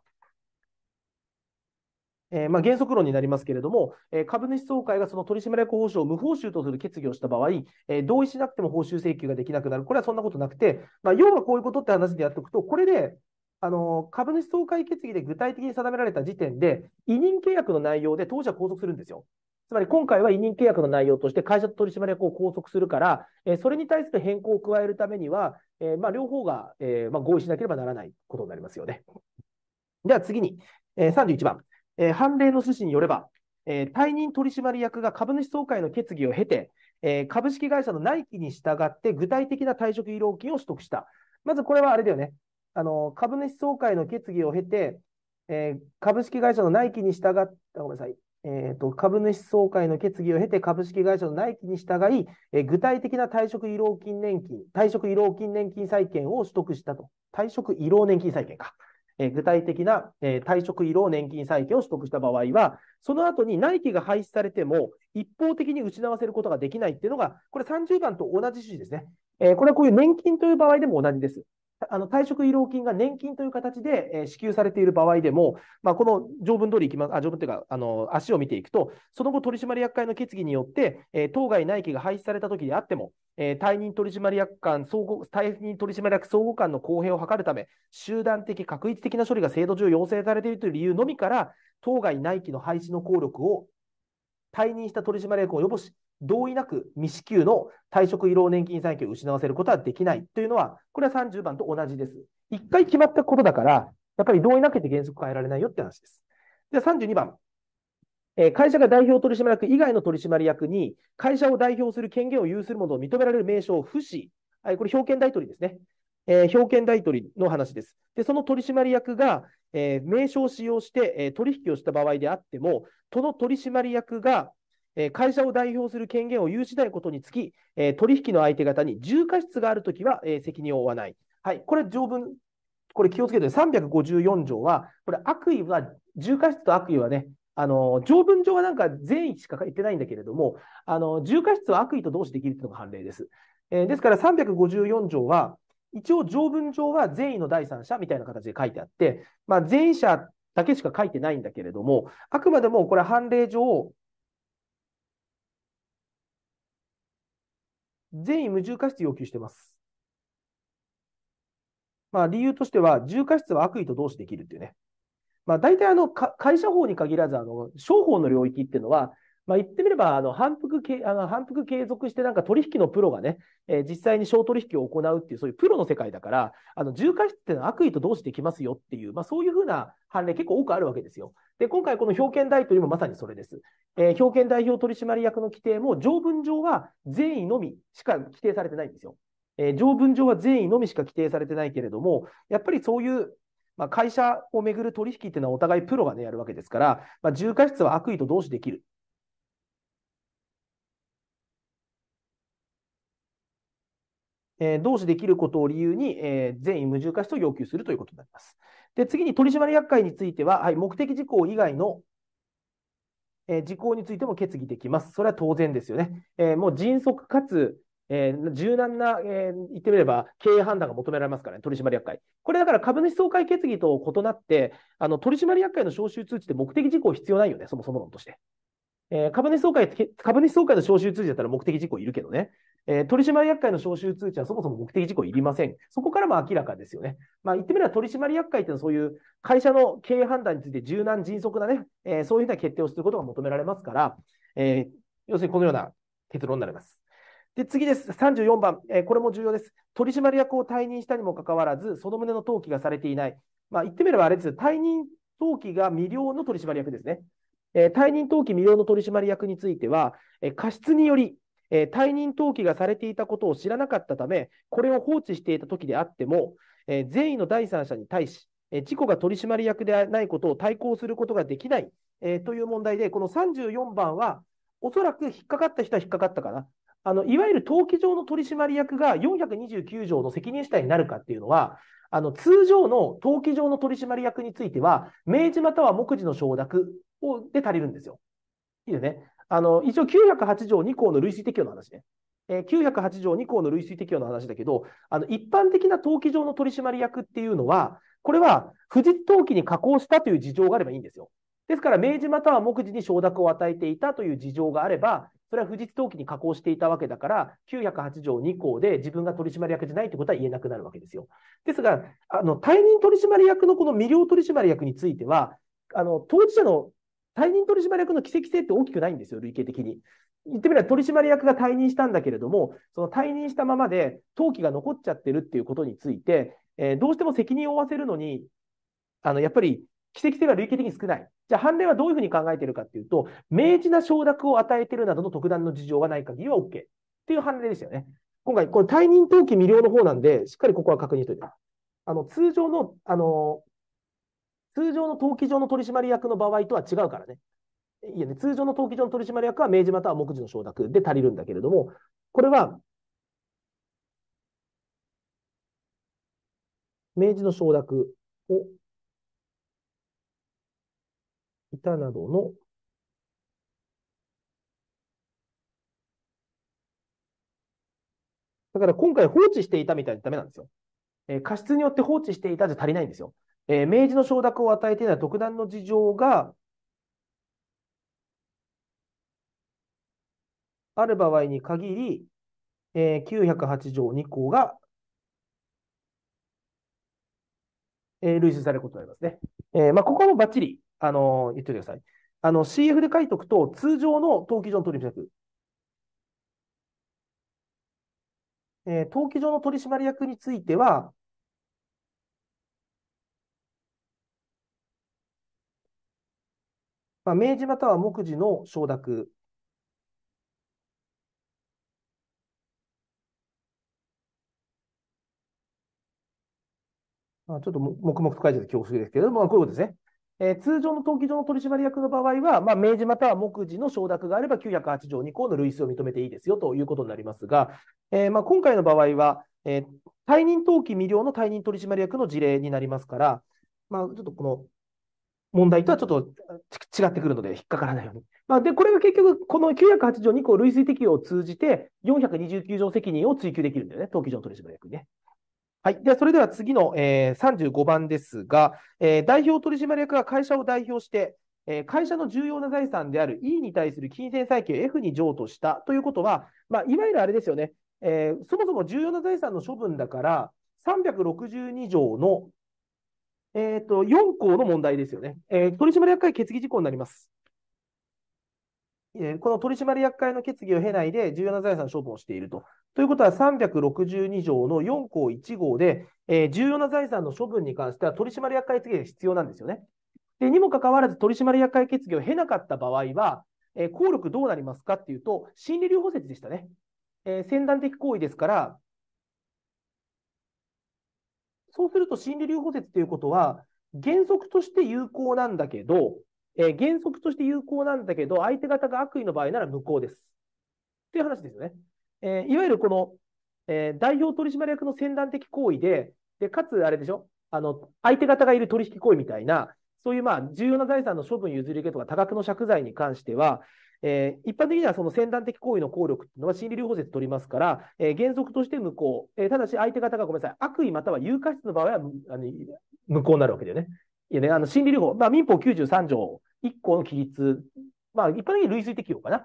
えー、まあ、原則論になりますけれども、えー、株主総会がその取締役報酬を無報酬とする決議をした場合、えー、同意しなくても報酬請求ができなくなる、これはそんなことなくて、まあ、要はこういうことって話でやっておくと、これであの株主総会決議で具体的に定められた時点で、委任契約の内容で当社は拘束するんですよ。つまり今回は委任契約の内容として会社と取締役を拘束するから、えそれに対する変更を加えるためには、えまあ、両方が、えまあ、合意しなければならないことになりますよね。では次に、え31番、え判例の趣旨によれば、え退任取締役が株主総会の決議を経て、え株式会社の内規に従って具体的な退職慰労金を取得した。まずこれはあれだよね。あの、株主総会の決議を経て、えー、株式会社の内規に従っ、ごめんなさい。えっ、ー、と、株主総会の決議を経て株式会社の内規に従い、えー、具体的な退職慰労金年金、退職慰労金年金債権を取得したと。退職慰労年金債権か。えー、具体的な、え退職慰労年金債権を取得した場合は、その後に内規が廃止されても、一方的に失わせることができないっていうのが、これ30番と同じ趣旨ですね。えこれはこういう年金という場合でも同じです。あの退職慰労金が年金という形で、えー、支給されている場合でも、まあ、この条文通りいきます、あ条文というかあの、足を見ていくと、その後、取締役会の決議によって、えー、当該内規が廃止されたときであっても、えー、退任取締役間相互、退任取締役相互間の公平を図るため、集団的、確一的な処理が制度上要請されているという理由のみから、当該内規の廃止の効力を退任した取締役を及ぼし、同意なく未支給の退職慰労年金債権を失わせることはできないというのは、これは30番と同じです。1回決まったことだから、やっぱり同意なくて原則変えられないよって話です。じゃあ32番。会社が代表取締役以外の取締役に、会社を代表する権限を有するものを認められる名称を不死。これ、表権代取りですね。えー、表権代取りの話です。で、その取締役が、えー、名称を使用して、えー、取引をした場合であっても、その取締役が会社を代表する権限を有しないことにつき、取引の相手方に重過失があるときは、責任を負わない。はい、これ、条文、これ気をつけて、354条は、これ、悪意は、重過失と悪意はね、あの、条文上はなんか善意しか言ってないんだけれども、あの、重過失は悪意と同時できるというのが判例です。えー、ですから354条は、一応条文上は善意の第三者みたいな形で書いてあって、まあ、善意者だけしか書いてないんだけれども、あくまでもこれ判例上、善意無重過失要求してます。まあ、理由としては、重過失は悪意と同士できるっていうね。まあ、大体あの、会社法に限らず、あの、商法の領域っていうのは、まあ、言ってみれば、あの反復あの反復継続してなんか取引のプロがね、えー、実際に小取引を行うっていう、そういうプロの世界だから、あの重過失っていうのは悪意と同時できますよっていう、まあ、そういうふうな判例結構多くあるわけですよ。で、今回この表権代というのもまさにそれです。えー、表権代表取締役の規定も条文上は善意のみしか規定されてないんですよ。えー、条文上は善意のみしか規定されてないけれども、やっぱりそういうまあ、会社をめぐる取引っていうのはお互いプロがね、やるわけですから、まあ、重過失は悪意と同士できる。えー、同志できることを理由に、えー、善意無重化しと要求するということになります。で、次に取締役会については、はい、目的事項以外の、えー、事項についても決議できます。それは当然ですよね。えー、もう迅速かつ、えー、柔軟な、えー、言ってみれば経営判断が求められますからね、取締役会。これだから株主総会決議と異なって、あの取締役会の招集通知って目的事項必要ないよね、そもそも論として。えー、株主総会、株主総会の招集通知だったら目的事項いるけどね。えー、取締役会の招集通知はそもそも目的事項いりません。そこからも明らかですよね。まあ、言ってみれば取締役会っていうのはそういう会社の経営判断について柔軟迅速なね、えー、そういうふうな決定をすることが求められますから、えー、要するにこのような結論になります。で、次です。34番、えこれも重要です。取締役を退任したにもかかわらず、その旨の登記がされていない。まあ、言ってみればあれです。退任登記が未了の取締役ですね。え退任登記未了の取締役については、え過失によりえー、退任登記がされていたことを知らなかったため、これを放置していた時であっても、えー、善意の第三者に対し、えー、事故が取締役でないことを対抗することができない、えという問題で、この34番は、おそらく引っかかった人は引っかかったかな。あのいわゆる登記上の取締役が429条の責任主体になるかっていうのは、あの通常の登記上の取締役については、明示または目次の承諾で足りるんですよ。いいよね。あの、一応908条2項の類推適用の話ね。えー、908条2項の類推適用の話だけど、あの、一般的な登記上の取締役っていうのは、これは、不実登記に加工したという事情があればいいんですよ。ですから、明治または目次に承諾を与えていたという事情があれば、それは不実登記に加工していたわけだから、908条2項で自分が取締役じゃないということは言えなくなるわけですよ。ですが、あの、退任取締役のこの未了取締役については、あの、当事者の退任取締役の奇跡性って大きくないんですよ、累計的に。言ってみれば取締役が退任したんだけれども、その退任したままで登記が残っちゃってるっていうことについて、えー、どうしても責任を負わせるのに、あの、やっぱり奇跡性が累計的に少ない。じゃあ、判例はどういうふうに考えているかっていうと、明示な承諾を与えているなどの特段の事情がない限りは OK っていう判例でしたよね。今回、これ退任登記未了の方なんで、しっかりここは確認しておいて。あの、通常の、あの、通常の登記上の取締役の場合とは違うからね。いやね、通常の登記上の取締役は明示または目次の承諾で足りるんだけれども、これは、明示の承諾を、いたなどのだから今回放置していたみたいにダメなんですよ。えー、過失によって放置していたじゃ足りないんですよ。えー、明治の承諾を与えていない特段の事情がある場合に限り、えー、908条2項が、えー、類似されることになりますね。えーまあ、ここはもうばっちり、あのー、言っておいてください。あの CF で書いておくと、通常の登記上の取締役、えー、登記上の取締役については、まあ、明治または目次の承諾まあ、ちょっと黙々と書いてる恐縮ですけれども、まあ、こういうことですね。えー、通常の登記上の取締役の場合は、まあ、明示または目次の承諾があれば908条2項の類推を認めていいですよということになりますが、えー、まあ、今回の場合は、えー、退任登記未了の退任取締役の事例になりますから、まあ、ちょっとこの問題とはちょっと違ってくるので、引っかからないように。まあ、で、これが結局、この908条2項類推適用を通じて、429条責任を追及できるんだよね、登記上取締役にね。はい。では、それでは次の、えー、35番ですが、えー、代表取締役が会社を代表して、えー、会社の重要な財産である E に対する金銭債権を F に譲渡したということは、まあ、いわゆるあれですよね、えー、そもそも重要な財産の処分だから、362条のえっ、ー、と、4項の問題ですよね。えー、取締役会決議事項になります。えー、この取締役会の決議を経ないで重要な財産処分をしていると。ということは362条の4項1号で、えー、重要な財産の処分に関しては取締役会決議が必要なんですよね。で、にもかかわらず取締役会決議を経なかった場合は、えー、効力どうなりますかっていうと、心理留保説でしたね。えー、先端的行為ですから、そうすると心理療法説ということは、原則として有効なんだけど、えー、原則として有効なんだけど、相手方が悪意の場合なら無効です。という話ですよね。えー、いわゆるこの、えー、代表取締役の先断的行為で、で、かつあれでしょあの、相手方がいる取引行為みたいな、そういうまあ重要な財産の処分譲り受けとか多額の借財に関しては、えー、一般的にはその先端的行為の効力っていうのは心理療法説取りますから、えー、原則として無効、えー、ただし相手方がごめんなさい、悪意または有価質の場合はあの無効になるわけだよね。いやね、あの心理療法、まあ、民法93条1項の規律、まあ、一般的に類推適用かな。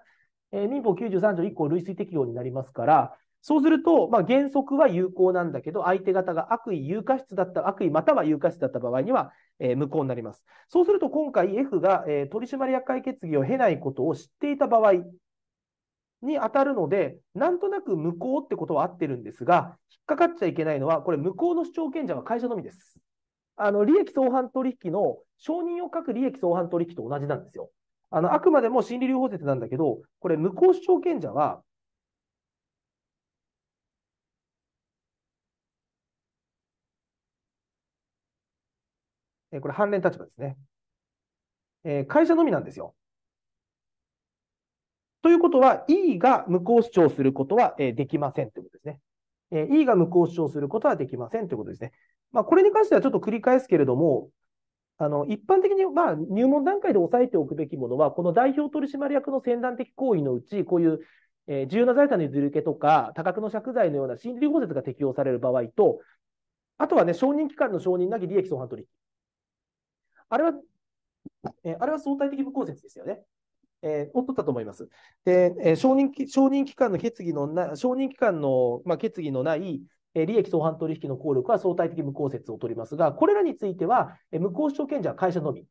えー、民法93条1項類推適用になりますから、そうすると、まあ、原則は有効なんだけど、相手方が悪意、有価質だった、悪意または有価質だった場合には、えー、無効になります。そうすると今回 F が、えー、取締役会決議を経ないことを知っていた場合に当たるので、なんとなく無効ってことは合ってるんですが、引っかかっちゃいけないのは、これ無効の主張権者は会社のみです。あの、利益相反取引の承認を書く利益相反取引と同じなんですよ。あの、あくまでも心理療法説なんだけど、これ無効主張権者はえこれ反連立場ですね。え会社のみなんですよ。ということは、E が無効主張することは、えできませんということですね。え E が無効主張することはできませんということですね。まあ、これに関してはちょっと繰り返すけれども、あの、一般的に、まあ、入門段階で押さえておくべきものは、この代表取締役の先断的行為のうち、こういう、え重要な財産の譲り受けとか、多額の借財のような新流法説が適用される場合と、あとはね、承認機関の承認なき利益相反取引。あれは、えあれは相対的無効説ですよね。えー、っ取ったと思います。で、えー、承認承認期間の決議のな、承認期間の、まあ、決議のない、えー、利益相反取引の効力は相対的無効説を取りますが、これらについては、えー、無効証権者は会社のみ。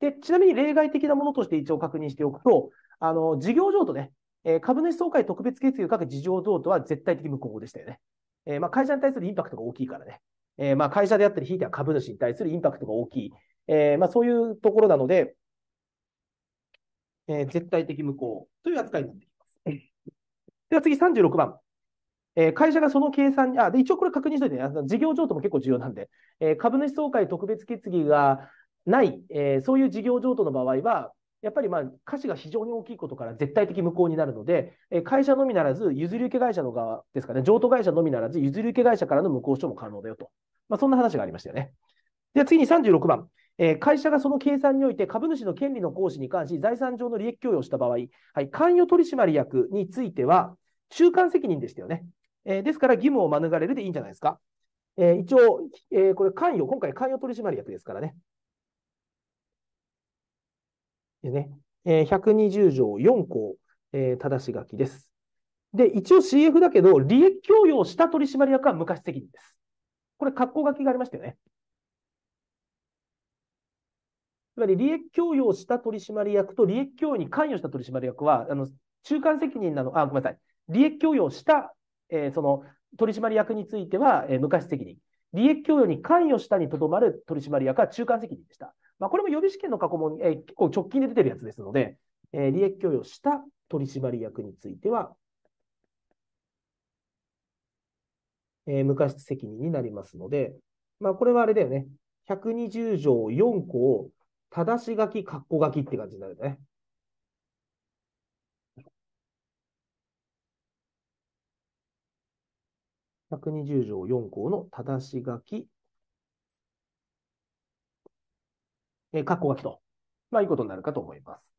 で、ちなみに例外的なものとして一応確認しておくと、あの、事業譲渡ね、えー、株主総会特別決議を書く事業譲渡は絶対的無効でしたよね。えー、まあ、会社に対するインパクトが大きいからね。えー、まあ、会社であったり、ひいては株主に対するインパクトが大きい。えー、まあ、そういうところなので、えー、絶対的無効という扱いになってきます。では次36番。えー、会社がその計算に、あ、で、一応これ確認しおいてね、事業譲渡も結構重要なんで、えー、株主総会特別決議がない、えー、そういう事業譲渡の場合は、やっぱりまあ、価値が非常に大きいことから絶対的無効になるので、え会社のみならず、譲り受け会社の側ですかね、譲渡会社のみならず、譲り受け会社からの無効処も可能だよと。まあ、そんな話がありましたよね。で次に36番。えー、会社がその計算において株主の権利の行使に関し、財産上の利益供与をした場合、はい、関与取締役については、中間責任でしたよね。えー、ですから、義務を免れるでいいんじゃないですか。えー、一応、えー、これ、関与、今回、関与取締役ですからね。でね、えー、120条4項、えー、正し書きです。で、一応 CF だけど、利益供与をした取締役は無価値責任です。これ、格好書きがありましたよね。つまり利益供与をした取締役と利益供与に関与した取締役は、あの中間責任なの、あ、ごめんなさい。利益供与をした、えー、その取締役については、えー、無価値責任。利益供与に関与したにとどまる取締役は中間責任でした。まあ、これも予備試験の過去問、えー、結構直近で出てるやつですので、え利益供与した取締役については、え無価値責任になりますので、まあ、これはあれだよね。120条4項をただし書き、かっこ書きって感じになるね。120条4項の正し書き、えー、括弧書きと、まあ、いうことになるかと思います。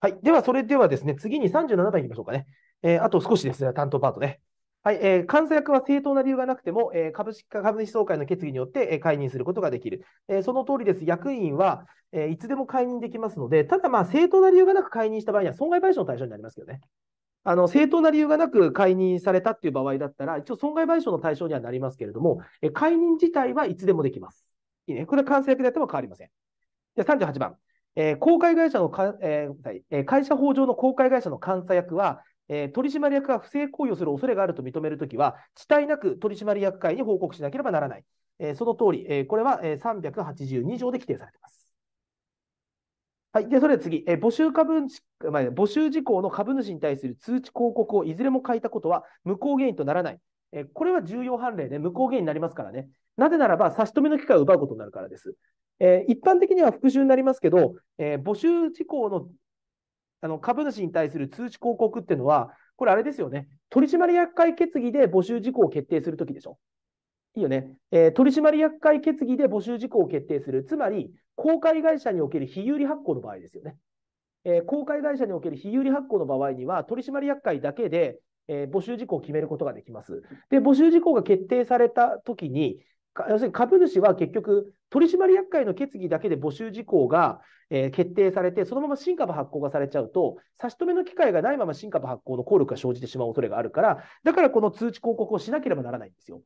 はい。では、それではですね、次に37番いきましょうかね。えー、あと少しですね、担当パートね。はい、えー、監査役は正当な理由がなくても、えー、株式化株主総会の決議によって、えー、解任することができる。えー、その通りです。役員は、えー、いつでも解任できますので、ただまあ、正当な理由がなく解任した場合には、損害賠償の対象になりますけどね。あの、正当な理由がなく解任されたっていう場合だったら、一応損害賠償の対象にはなりますけれども、えー、解任自体はいつでもできます。いいね。これは監査役であっても変わりません。じゃ38番。えー、公開会社のか、えー、会社法上の公開会社の監査役は、えー、取締役が不正行為をする恐れがあると認めるときは、遅滞なく取締役会に報告しなければならない。えー、その通り、えー、これは、えー、382条で規定されています。はい。で、それで次、え募集株主、まあ、募集事項の株主に対する通知広告をいずれも書いたことは無効原因とならない。えこれは重要判例で、無効原因になりますからね。なぜならば、差し止めの機会を奪うことになるからです。え一般的には復習になりますけど、え募集事項のあの株主に対する通知広告っていうのは、これあれですよね。取締役会決議で募集事項を決定するときでしょ。いいよね、えー、取締役会決議で募集事項を決定する。つまり、公開会社における非有利発行の場合ですよね。えー、公開会社における非有利発行の場合には、取締役会だけで、えー、募集事項を決めることができます。で、募集事項が決定されたときに、要するに株主は結局、取締役会の決議だけで募集事項が、えー、決定されて、そのまま新株発行がされちゃうと、差し止めの機会がないまま新株発行の効力が生じてしまう恐れがあるから、だからこの通知広告をしなければならないんですよ。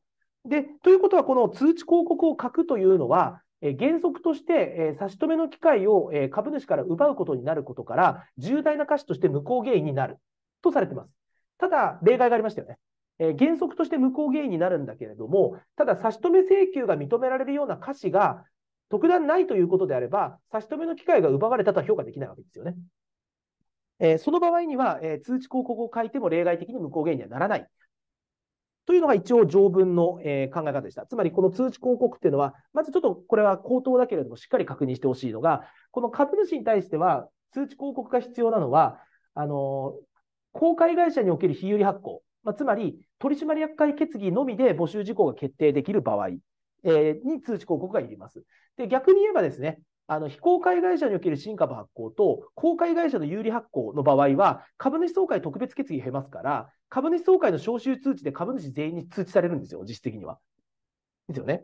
で、ということは、この通知広告を書くというのは、えー、原則として、えー、差し止めの機会を、え株主から奪うことになることから、重大な瑕疵として無効原因になるとされています。ただ、例外がありましたよね。えー、原則として無効原因になるんだけれども、ただ差し止め請求が認められるような瑕疵が特段ないということであれば、差し止めの機会が奪われたとは評価できないわけですよね。えー、その場合には、えー、通知広告を書いても例外的に無効原因にはならない。というのが一応条文の、えー、考え方でした。つまりこの通知広告っていうのは、まずちょっとこれは口頭だけれどもしっかり確認してほしいのが、この株主に対しては通知広告が必要なのは、あのー、公開会社における非売発行。まあ、つまり、取締役会決議のみで募集事項が決定できる場合、えー、に通知広告がいります。で、逆に言えばですね、あの、非公開会社における新株発行と、公開会社の有利発行の場合は、株主総会特別決議経ますから、株主総会の招集通知で株主全員に通知されるんですよ、実質的には。ですよね。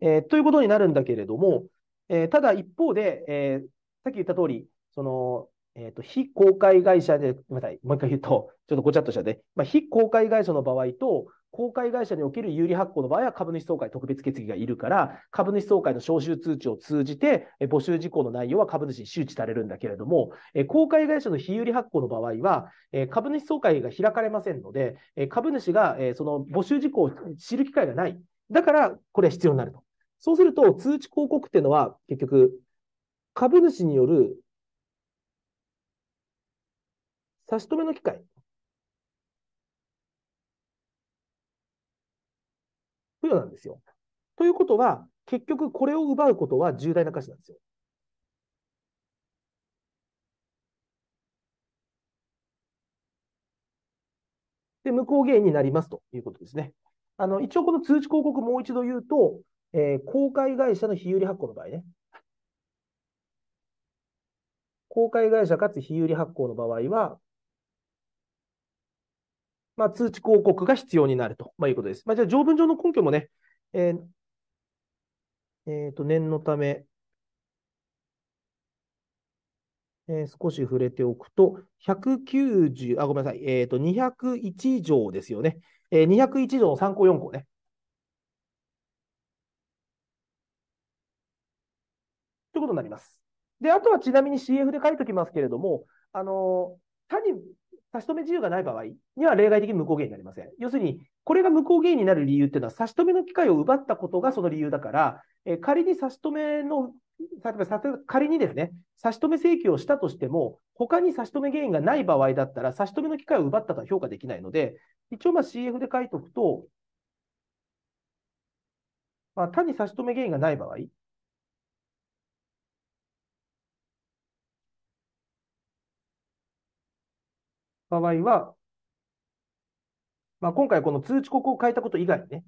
えー、ということになるんだけれども、えー、ただ一方で、えー、さっき言った通り、その、えっ、ー、と、非公開会社で、ごめんなさい、もう一回言うと、ちょっとごちゃっとしたね。まあ、非公開会社の場合と、公開会社における有利発行の場合は株主総会特別決議がいるから、株主総会の招集通知を通じて、募集事項の内容は株主に周知されるんだけれども、公開会社の非有利発行の場合は、株主総会が開かれませんので、株主がその募集事項を知る機会がない。だから、これは必要になると。そうすると、通知広告っていうのは、結局、株主による差し止めの機会。不要なんですよ。ということは、結局これを奪うことは重大な価値なんですよ。で、無効減になりますということですね。あの、一応この通知広告もう一度言うと、えー、公開会社の非有利発行の場合ね。公開会社かつ非有利発行の場合は、まあ、通知広告が必要になると、まあ、いうことです。まあ、じゃあ、条文上の根拠もね、えー、えー、と、念のため、えー、少し触れておくと、190、あ、ごめんなさい、えっ、ー、と、201条ですよね。えー、201条の参考4項ね。ということになります。で、あとはちなみに CF で書いておきますけれども、あの、他に差し止め自由がない場合には例外的に無効原因になりません。要するに、これが無効原因になる理由っていうのは、差し止めの機会を奪ったことがその理由だから、え仮に差し止めの、例えば仮にですね、差し止め請求をしたとしても、他に差し止め原因がない場合だったら、差し止めの機会を奪ったとは評価できないので、一応まあ CF で書いておくと、まあ、単に差し止め原因がない場合、場合は、まあ、今回この通知広告を書いたこと以外にね、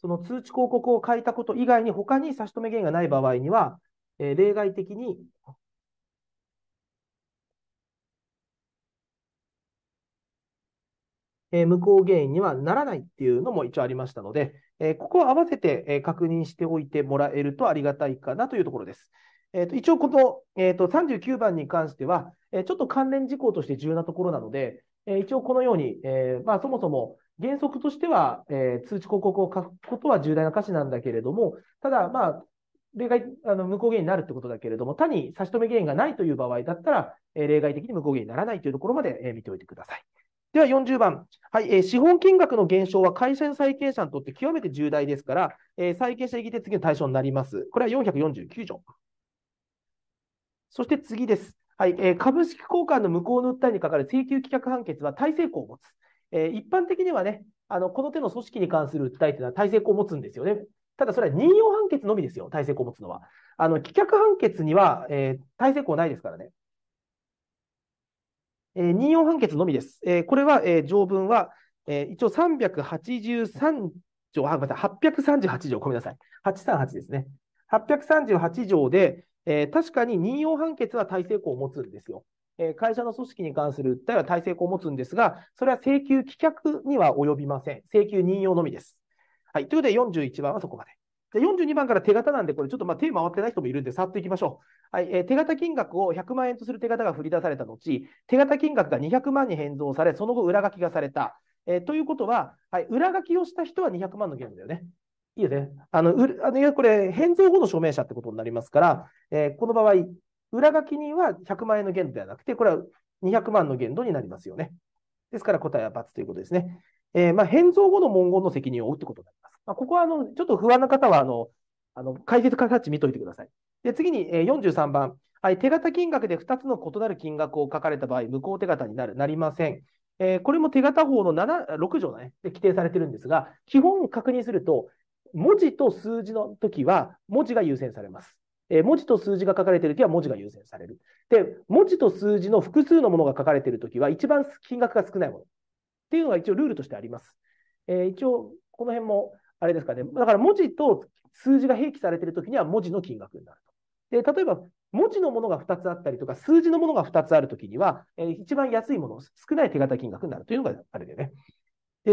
その通知広告を書いたこと以外に他に差し止め原因がない場合には、えー、例外的に、えー、無効原因にはならないっていうのも一応ありましたので、えー、ここを合わせて確認しておいてもらえるとありがたいかなというところです。えーと、一応この、えーと、39番に関しては、えー、ちょっと関連事項として重要なところなので、えー、一応このように、えー、まあ、そもそも原則としては、え通知広告を書くことは重大な価値なんだけれども、ただ、まあ、例外、あの無効原因になるってことだけれども、他に差し止め原因がないという場合だったら、え例外的に無効原因にならないというところまで、え見ておいてください。では40番、はいえー、資本金額の減少は会社の債権者にとって極めて重大ですから、えー、債権者議定次の対象になります。これは449条そして次です。はい、えー、株式交換の無効の訴えにかかる請求棄却判決は体制項を持つ。えー、一般的にはね、あの、この手の組織に関する訴えというのは体制項を持つんですよね。ただそれは任用判決のみですよ、体制項を持つのは。あの、棄却判決には、えー、体制項ないですからね。えー、任用判決のみです。えー、これは、えー、条文は、えー、一応383条、あ、ごめんなさい、838条、ごめんなさい。838ですね。838条で、えー、確かに任用判決は体制項を持つんですよ。えー、会社の組織に関する訴えは体制項を持つんですが、それは請求棄却には及びません。請求任用のみです。はい。ということで、41番はそこまで。で42番から手形なんで、これちょっとまあ手回ってない人もいるんで、さっといきましょう。はいえー、手形金額を100万円とする手形が振り出された後、手形金額が200万に変造され、その後裏書きがされた。えー、ということは、はい、裏書きをした人は200万のゲームだよね。いいよね。あの、うあのこれ、変造後の署名者ってことになりますから、えー、この場合、裏書きには100万円の限度ではなくて、これは200万の限度になりますよね。ですから答えは×ということですね。えー、まあ、変造後の文言の責任を負うってことになります。まあ、ここは、あの、ちょっと不安な方は、あの、あの解説価値見といてください。で、次に、えー、43番。はい、手形金額で2つの異なる金額を書かれた場合、無効手形になるなりません。えー、これも手形法の7 6条だ、ね、で規定されてるんですが、基本確認すると、文字と数字の時は文字が優先されます。えー、文字と数字が書かれている時は文字が優先される。で、文字と数字の複数のものが書かれている時は一番金額が少ないもの。っていうのが一応ルールとしてあります。えー、一応、この辺も、あれですかね。だから文字と数字が併記されている時には文字の金額になると。で、例えば、文字のものが2つあったりとか、数字のものが2つあるときには、えー、一番安いもの、少ない手形金額になるというのがあれでね。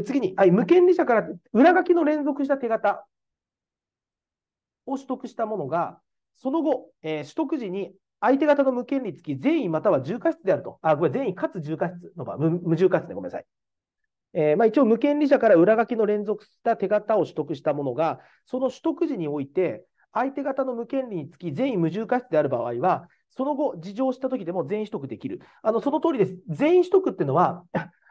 で次に、はい、無権利者から裏書きの連続した手形を取得したものが、その後、えー、取得時に相手方の無権利付き善意または重過失であると。あ、ごめん、善意かつ重過失の場無、無重過失でごめんなさい。えー、まあ、一応、無権利者から裏書きの連続した手形を取得したものが、その取得時において、相手方の無権利につき善意無重過失である場合は、その後、事情した時でも全員取得できる。あの、その通りです。全員取得っていうのは、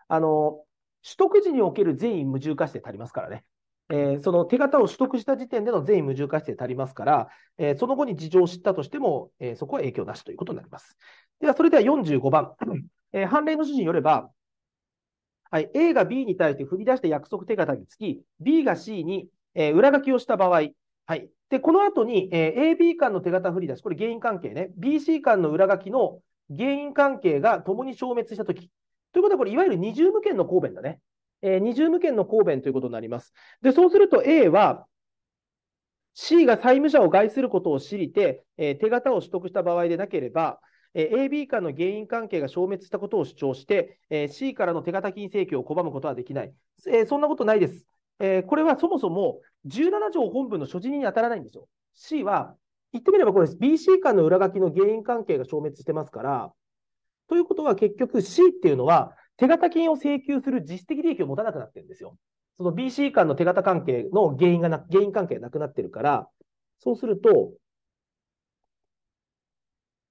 あの、取得時における善意無重化して足りますからね。えー、その手形を取得した時点での善意無重化して足りますから、えー、その後に事情を知ったとしても、えー、そこは影響なしということになります。では、それでは45番。えー、判例の指示によれば、はい、A が B に対して振り出した約束手形につき、B が C に、え裏書きをした場合、はい、でこの後に、え AB 間の手形振り出し、これ原因関係ね、BC 間の裏書きの原因関係が共に消滅したとき、ということは、これ、いわゆる二重無権の公弁だね。えー、二重無権の公弁ということになります。で、そうすると A は、C が債務者を害することを知りて、えー、手形を取得した場合でなければ、えー、AB 間の原因関係が消滅したことを主張して、えー、C からの手形金請求を拒むことはできない。えー、そんなことないです。えこれはそもそも17条本文の所持人に当たらないんですよ。C は、言ってみればこれ BC 間の裏書きの原因関係が消滅してますから、ということは結局 C っていうのは、手形金を請求する実質的利益を持たなくなってるんですよ。その BC 間の手形関係の原因がな、原因関係がなくなってるから、そうすると、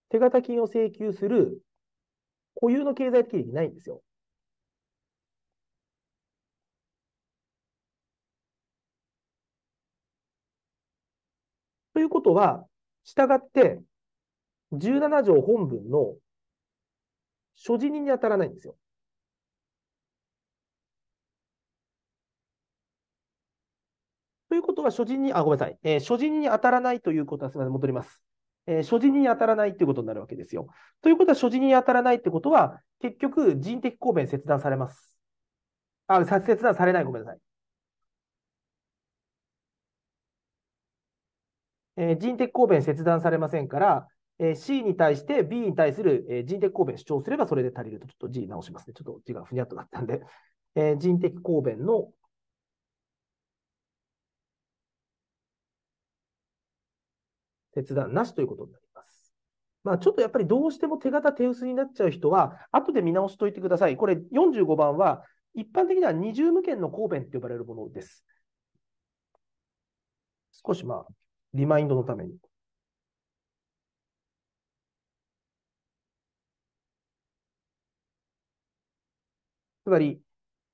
手形金を請求する固有の経済的利益ないんですよ。ということは、従って、17条本文の所持人に当たらないんですよ。ということは、所持に、あ、ごめんなさい、えー、所持人に当たらないということは、すみません、戻ります。えー、所持人に当たらないということになるわけですよ。ということは、所持人に当たらないということは、結局、人的公弁切断されます。あ、切断されない、ごめんなさい。えー、人的公弁切断されませんから、え C に対して B に対する、え人的公弁主張すればそれで足りると、ちょっと G 直しますね。ちょっと字がふにゃっとなったんで、え人的公弁の切断なしということになります。まあ、ちょっとやっぱりどうしても手形手薄になっちゃう人は、後で見直しといてください。これ45番は、一般的には二重無権の公弁って呼ばれるものです。少しまあ、リマインドのために。つまり、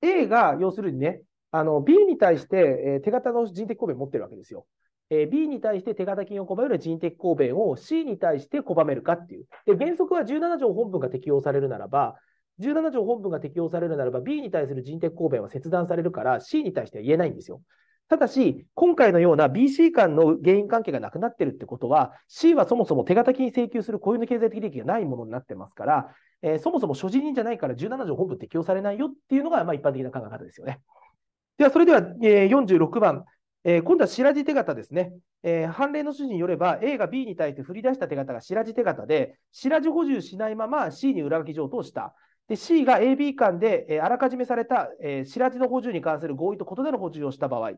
A が要するにね、あの、B に対して、え手形の人的抗弁を持ってるわけですよ。え B に対して手形金を拒める人的抗弁を C に対して拒めるかっていう。で、原則は17条本文が適用されるならば、17条本文が適用されるならば、B に対する人的抗弁は切断されるから、C に対しては言えないんですよ。ただし、今回のような BC 間の原因関係がなくなってるってことは、C はそもそも手形金請求する固有の経済的利益がないものになってますから、えー、そもそも所持人じゃないから17条本部適用されないよっていうのが、まあ、一般的な考え方ですよね。では、それでは、えー、46番、えー、今度は白地手形ですね。えー、判例の主示によれば、A が B に対して振り出した手形が白地手形で、白地補充しないまま C に裏書き状渡した。で C が AB 間で、えー、あらかじめされた、えー、白地の補充に関する合意と異なる補充をした場合、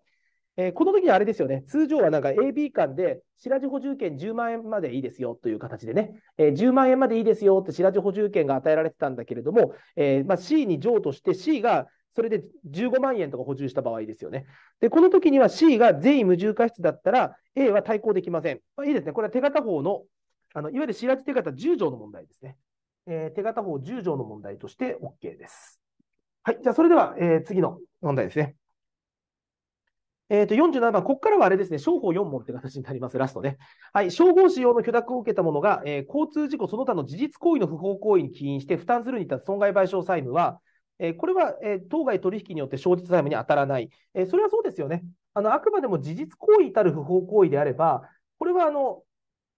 えー、この時はあれですよね、通常はなんか AB 間で白地補充券10万円までいいですよという形でね、えー、10万円までいいですよって白地補充券が与えられてたんだけれども、えー、まあ、C に譲渡して C がそれで15万円とか補充した場合ですよね。で、この時には C が全員無重過失だったら A は対抗できません。まあ、いいですね。これは手形法の、あのいわゆる白地手形10条の問題ですね。えー、手形法10条の問題として OK です。はい。じゃあ、それでは、え次の問題ですね。えっ、ー、と、47番、ここからはあれですね、商法4問って形になります、ラストね。はい、商法使用の許諾を受けた者が、えー、交通事故その他の事実行為の不法行為に起因して負担するに至る損害賠償債務は、えー、これは、え当該取引によって生じた債務に当たらない。えそれはそうですよね。あの、あくまでも事実行為至る不法行為であれば、これは、あの、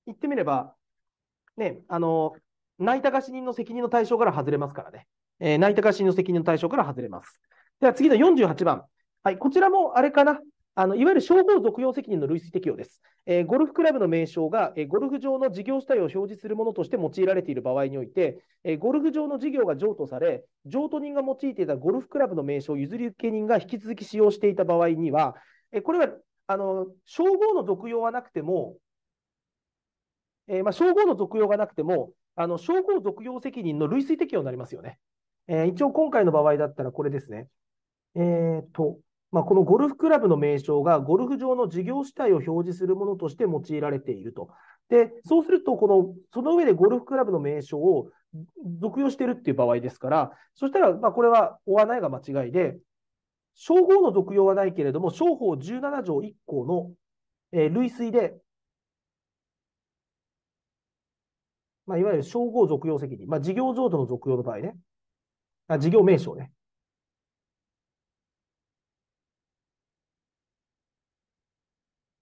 言ってみれば、ね、あの、泣いた貸し人の責任の対象から外れますからね。えー、泣いた貸し人の責任の対象から外れます。では次の48番。はい、こちらもあれかな。あのいわゆる商法続用責任の類推適用です、えー、ゴルフクラブの名称が、えー、ゴルフ場の事業主体を表示するものとして用いられている場合において、えー、ゴルフ場の事業が譲渡され、譲渡人が用いていたゴルフクラブの名称を譲り受け人が引き続き使用していた場合には、えこれはあの称号の続用はなくても、えまあ、称号の続用がなくても、あの称号続用責任の類推適用になりますよね。え一応、今回の場合だったらこれですね。えっと、まあ、このゴルフクラブの名称がゴルフ場の事業主体を表示するものとして用いられていると。で、そうすると、この、その上でゴルフクラブの名称を属用してるっていう場合ですから、そしたら、まあ、これは追わないが間違いで、称号の属用はないけれども、商法17条1項の、えー、類推で、まあ、いわゆる称号属用責任、まあ、事業譲渡の属用の場合ね、あ事業名称ね、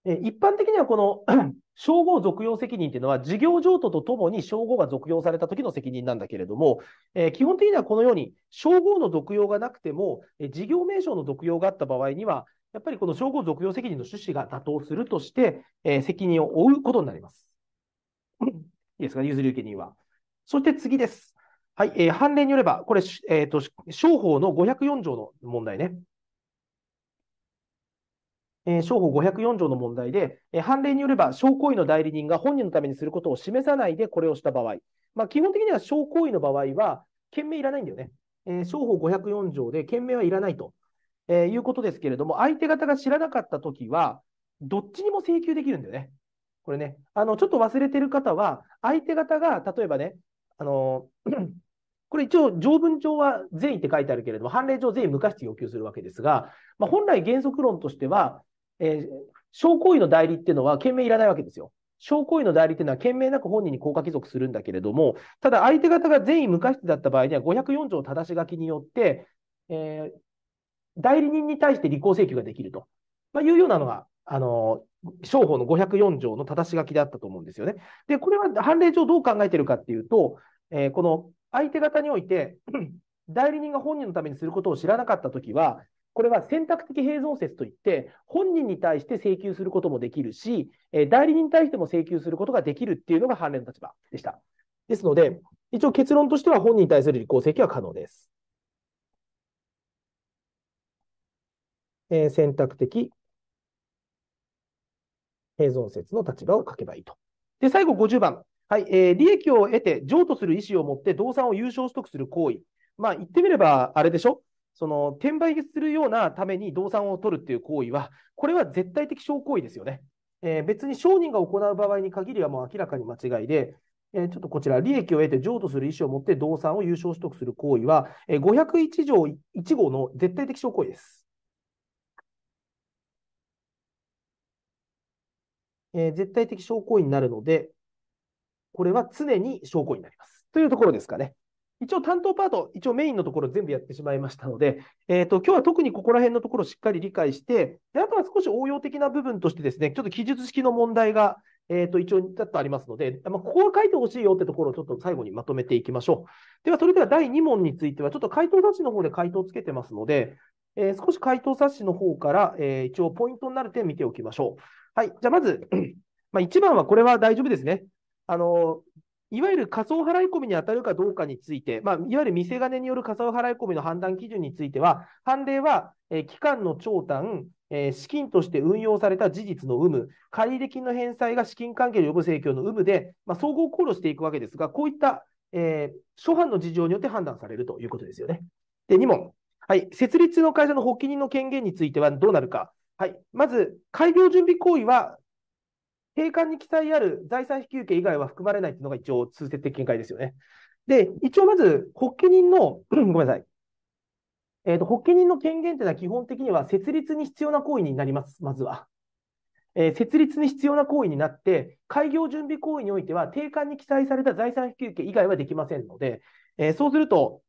え一般的にはこの 称号属用責任というのは、事業譲渡とともに称号が属用された時の責任なんだけれども、えー、基本的にはこのように、称号の属用がなくても、え事業名称の属用があった場合には、やっぱりこの称号属用責任の趣旨が妥当するとして、えー、責任を負うことになります。いいですか、譲り受け人は。そして次です。はい、えー、判例によれば、これ、えー、と、商法の504条の問題ね。えー、商法504条の問題で、えー、判例によれば、商行為の代理人が本人のためにすることを示さないでこれをした場合、まあ、基本的には商行為の場合は、件名いらないんだよね。えー、商法504条で件名はいらないと、えいうことですけれども、相手方が知らなかったときは、どっちにも請求できるんだよね。これね、あの、ちょっと忘れてる方は、相手方が、例えばね、あの、これ一応、条文上は善意って書いてあるけれども、判例上善意無過失要求するわけですが、まあ、本来原則論としては、えー、証行為の代理っていうのは、懸命いらないわけですよ。証行為の代理っていうのは、懸命なく本人に効果帰属するんだけれども、ただ相手方が善意無過失だった場合には、504条正し書きによって、えー、代理人に対して履行請求ができると、まあ、いうようなのが、あの商法の504条の正し書きであったと思うんですよね。で、これは判例上どう考えてるかっていうと、えー、この相手方において、代理人が本人のためにすることを知らなかったときは、これは選択的併存説といって、本人に対して請求することもできるし、え代理人に対しても請求することができるっていうのが判例の立場でした。ですので、一応結論としては本人に対する履行請求は可能です。えー、選択的併存説の立場を書けばいいと。で、最後50番。はい、えー、利益を得て譲渡する意思を持って動産を有償取得する行為。まあ、言ってみれば、あれでしょその転売するようなために動産を取るっていう行為は、これは絶対的証行為ですよね。えー、別に商人が行う場合に限りはもう明らかに間違いで、えー、ちょっとこちら、利益を得て譲渡する意思を持って動産を優勝取得する行為は、えー、501条1号の絶対的証行為です。えー、絶対的証行為になるので、これは常に証拠になります。というところですかね。一応担当パート、一応メインのところ全部やってしまいましたので、えっ、ー、と、今日は特にここら辺のところをしっかり理解して、で、あとは少し応用的な部分としてですね、ちょっと記述式の問題が、えっ、ー、と、一応ちょっとありますので、まあ、ここは書いてほしいよってところをちょっと最後にまとめていきましょう。では、それでは第2問については、ちょっと回答冊子の方で回答をつけてますので、えー、少し回答冊子の方から、え一応ポイントになる点見ておきましょう。はい。じゃあ、まず、まあ、1番はこれは大丈夫ですね。あの、いわゆる仮想払い込みに当たるかどうかについて、まあ、いわゆる見せ金による仮想払い込みの判断基準については、判例は、えー、期間の長短、えー、資金として運用された事実の有無、借入金の返済が資金関係の予ぶ請求の有無で、まあ、総合考慮していくわけですが、こういった、えー、初の事情によって判断されるということですよね。で、2問。はい。設立の会社の発起人の権限についてはどうなるか。はい。まず、開業準備行為は定款に記載ある財産引受以外は含まれないというのが一応通説的見解ですよね。で、一応まず、発起人の、ごめんなさい。えっ、ー、と、発起人の権限というのは基本的には設立に必要な行為になります、まずは。えー、設立に必要な行為になって、開業準備行為においては、定款に記載された財産引受以外はできませんので、えー、そうすると、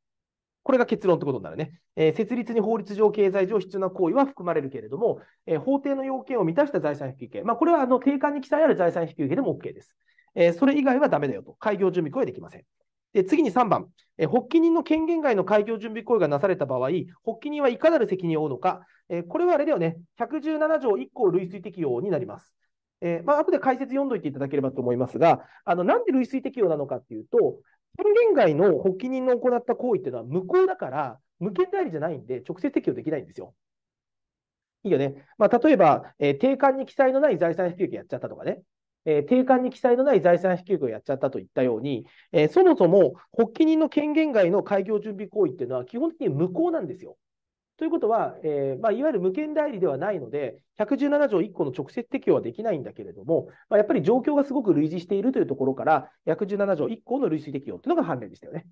これが結論ってことになるね。えー、設立に法律上、経済上必要な行為は含まれるけれども、えー、法定の要件を満たした財産引受まあ、これはあの定款に記載ある財産引受でも OK です。えー、それ以外はダメだよと。開業準備行為はできません。で次に3番、え発起人の権限外の開業準備行為がなされた場合、発起人はいかなる責任を負うのか、えこれはあれだよね、117条1項類推適用になります。えーまあ後で解説読んどいていただければと思いますが、あのなんで類推適用なのかっていうと、権限外の発起人の行った行為っていうのは無効だから、無権代理じゃないんで、直接適用できないんですよ。いいよね。まあ、例えば、えー、定款に記載のない財産引き受けやっちゃったとかね。えー、定款に記載のない財産引き受けをやっちゃったといったように、えー、そもそも発起人の権限外の開業準備行為っていうのは基本的に無効なんですよ。ということは、えー、まあ、いわゆる無権代理ではないので、117条1項の直接適用はできないんだけれども、まあ、やっぱり状況がすごく類似しているというところから、117条1項の類推適用というのが判例でしたよね。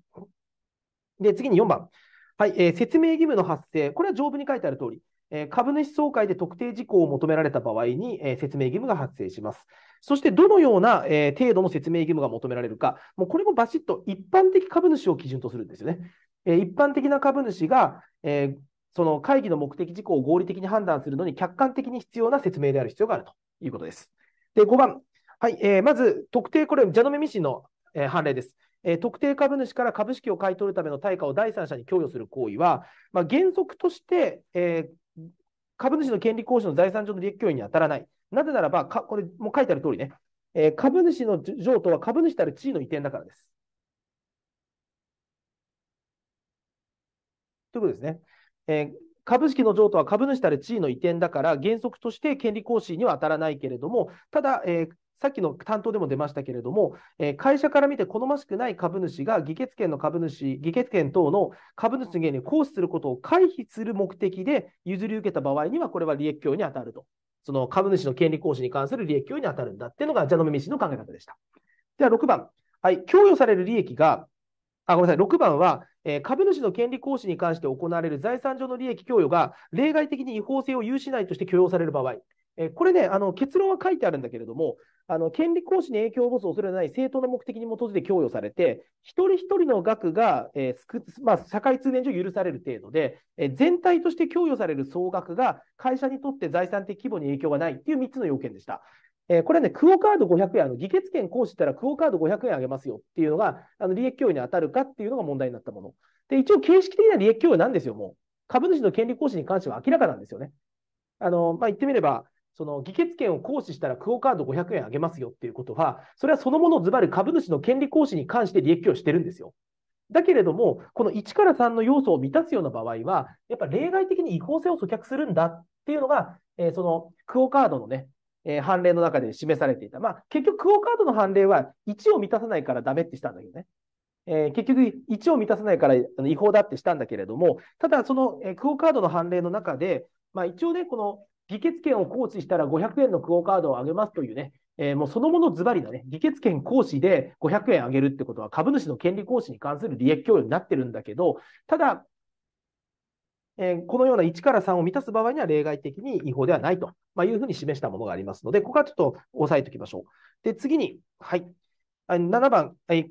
で、次に4番。はい、えー、説明義務の発生。これは条文に書いてある通り、え株主総会で特定事項を求められた場合に、え説明義務が発生します。そして、どのような、え程度の説明義務が求められるか、もうこれもバシッと一般的株主を基準とするんですよね。え一般的な株主が、その会議の目的事項を合理的に判断するのに客観的に必要な説明である必要があるということです。で、5番。はい、えー、まず、特定、これ、ジャノメミシンの、えー、判例です。えー、特定株主から株式を買い取るための対価を第三者に供与する行為は、まあ、原則として、えー、株主の権利行使の財産上の利益供与に当たらない。なぜならば、かこれ、もう書いてある通りね、えー、株主の譲渡は株主たる地位の移転だからです。ということですね。えー、株式の譲渡は株主たる地位の移転だから原則として権利行使には当たらないけれども、ただ、えー、さっきの担当でも出ましたけれども、えー、会社から見て好ましくない株主が議決権の株主、議決権等の株主のにを行使することを回避する目的で譲り受けた場合には、これは利益供与に当たると。その株主の権利行使に関する利益供与に当たるんだっていうのが、ジャノメミシの考え方でした。では6番。はい、供与される利益が、あ、ごめんなさい、6番は、えー、株主の権利行使に関して行われる財産上の利益供与が例外的に違法性を有しないとして許容される場合、えー、これねあの、結論は書いてあるんだけれども、あの権利行使に影響を及ぼす恐れのない正当な目的に基づいて供与されて、一人一人の額が、えーまあ、社会通念上許される程度で、えー、全体として供与される総額が会社にとって財産的規模に影響がないという3つの要件でした。えー、これね、クオカード500円、あの議決権行使したらクオカード500円あげますよっていうのが、あの利益供与に当たるかっていうのが問題になったもの。で、一応形式的な利益供与なんですよ、もう。株主の権利行使に関しては明らかなんですよね。あの、まあ、言ってみれば、その議決権を行使したらクオカード500円あげますよっていうことは、それはそのものズバリ株主の権利行使に関して利益共有してるんですよ。だけれども、この1から3の要素を満たすような場合は、やっぱ例外的に違法性を阻却するんだっていうのが、えー、そのクオカードのね、えー、判例の中で示されていた。まあ、結局、クオカードの判例は1を満たさないからダメってしたんだけどね。えー、結局、1を満たさないから違法だってしたんだけれども、ただ、その、えー、クオカードの判例の中で、まあ、一応ね、この議決権を行使したら500円のクオカードをあげますというね、えー、もうそのものズバリだね、議決権行使で500円あげるってことは株主の権利行使に関する利益供与になってるんだけど、ただ、えー、このような1から3を満たす場合には例外的に違法ではないと、まいうふうに示したものがありますので、ここはちょっと押さえておきましょう。で、次に、はい、7番、え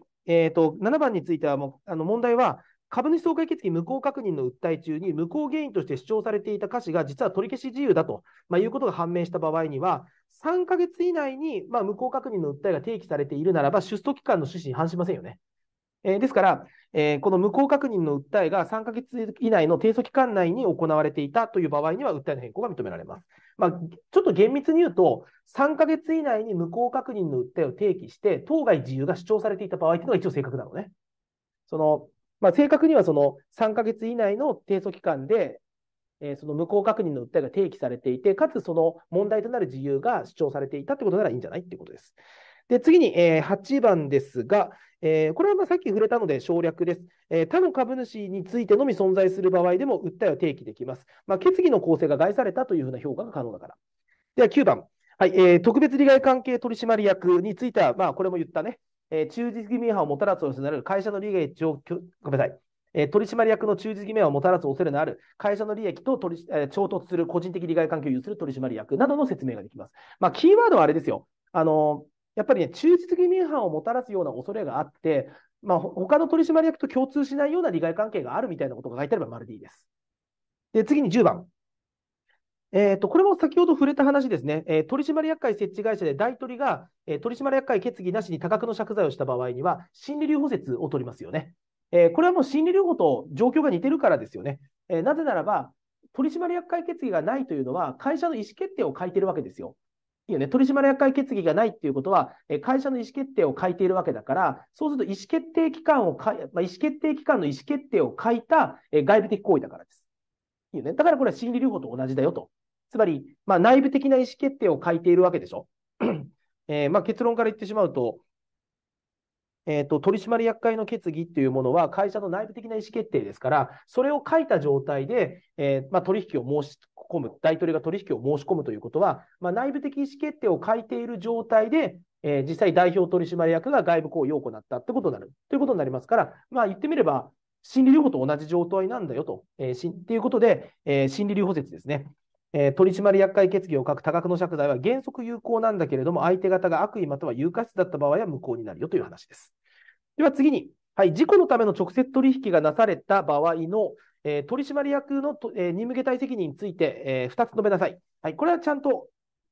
ーと、7番についてはもうあの問題は、株主総会決議無効確認の訴え中に無効原因として主張されていた歌詞が実は取り消し自由だと、まあ、いうことが判明した場合には、3ヶ月以内に、まあ、無効確認の訴えが提起されているならば、出訴期間の趣旨に反しませんよね。えー、ですから、えー、この無効確認の訴えが3ヶ月以内の提訴期間内に行われていたという場合には、訴えの変更が認められます。まあ、ちょっと厳密に言うと、3ヶ月以内に無効確認の訴えを提起して、当該自由が主張されていた場合というのが一応正確なのね。そのまあ、正確にはその3ヶ月以内の提訴期間で、えー、その無効確認の訴えが提起されていて、かつその問題となる自由が主張されていたということならいいんじゃないということです。で、次に、えー、8番ですが、えー、これはまさっき触れたので省略です、えー、他の株主についてのみ存在する場合でも訴えを提起できます。まあ、決議の構成が害されたというふうな評価が可能だから。では9番。はいえー、特別利害関係取締役については、まあ、これも言ったね、えー、忠実義務違反をもたらす恐れのある会社の利益を、ごめんなさい、えー、取締役の忠実義務違をもたらす恐れのある会社の利益と取り、えー、衝突する個人的利害関係を有する取締役などの説明ができます。まあ、キーワードはあれですよ。あのーやっぱりね、中立義務違反をもたらすような恐れがあって、まあ、他の取締役と共通しないような利害関係があるみたいなことが書いてあればまるでいいです。で、次に10番。えっ、ー、と、これも先ほど触れた話ですね。えー、取締役会設置会社で大取りが、えー、取締役会決議なしに多額の借財をした場合には、心理留保説を取りますよね。えこれはもう心理留保と状況が似てるからですよね。えなぜならば、取締役会決議がないというのは、会社の意思決定を書いてるわけですよ。いうね、取締役会決議がないっていうことは、え会社の意思決定を書いているわけだから、そうすると意思決定機関をか、まあ、意思決定機関の意思決定を書いた、え外部的行為だからです。いいね。だからこれは心理療法と同じだよと。つまり、まあ、内部的な意思決定を書いているわけでしょ。えー、まあ、結論から言ってしまうと、えーと、と取締役会の決議っていうものは会社の内部的な意思決定ですから、それを書いた状態で、えー、まあ、取引を申し込む、大統領が取引を申し込むということは、まあ、内部的意思決定を書いている状態で、えー、実際代表取締役が外部行為を行ったってことになる、ということになりますから、まあ、言ってみれば、心理療法と同じ状態なんだよと、えー、しっていうことで、えー、心理療法説ですね。えー、取締役会決議を書く多額の借財は原則有効なんだけれども、相手方が悪意または有価値だった場合は無効になるよという話です。では次に、はい、事故のための直接取引がなされた場合の、えー、取締役のと、えー、任務下退責任について、えー、2つ述べなさい。はい、これはちゃんと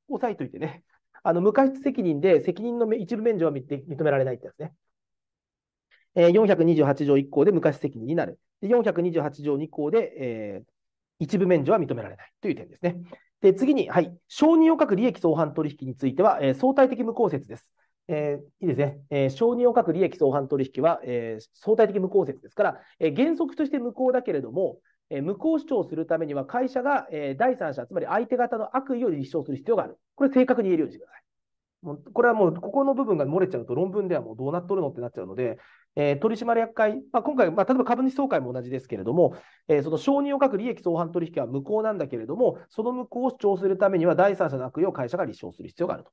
押さえといてね。あの無過失責任で責任の一部免除は認められないってやつね。えー、428条1項で無過失責任になる。で428条2項で、えー、一部免除は認められないという点ですね。で次に、はい、承認を書く利益相反取引については、えー、相対的無効説です。えー、いいですね、えー、承認を書く利益相反取引は、えー、相対的無効説ですから、え原則として無効だけれども、え無効主張するためには会社が、え第三者、つまり相手方の悪意を立証する必要がある。これ正確に言えるようにしてください。もうこれはもう、ここの部分が漏れちゃうと論文ではもうどうなっとるのってなっちゃうので、えー、取締役会、まあ、今回、まあ、例えば株主総会も同じですけれども、えー、その承認を書く利益相反取引は無効なんだけれども、その無効を主張するためには第三者の悪意を会社が立証する必要があると。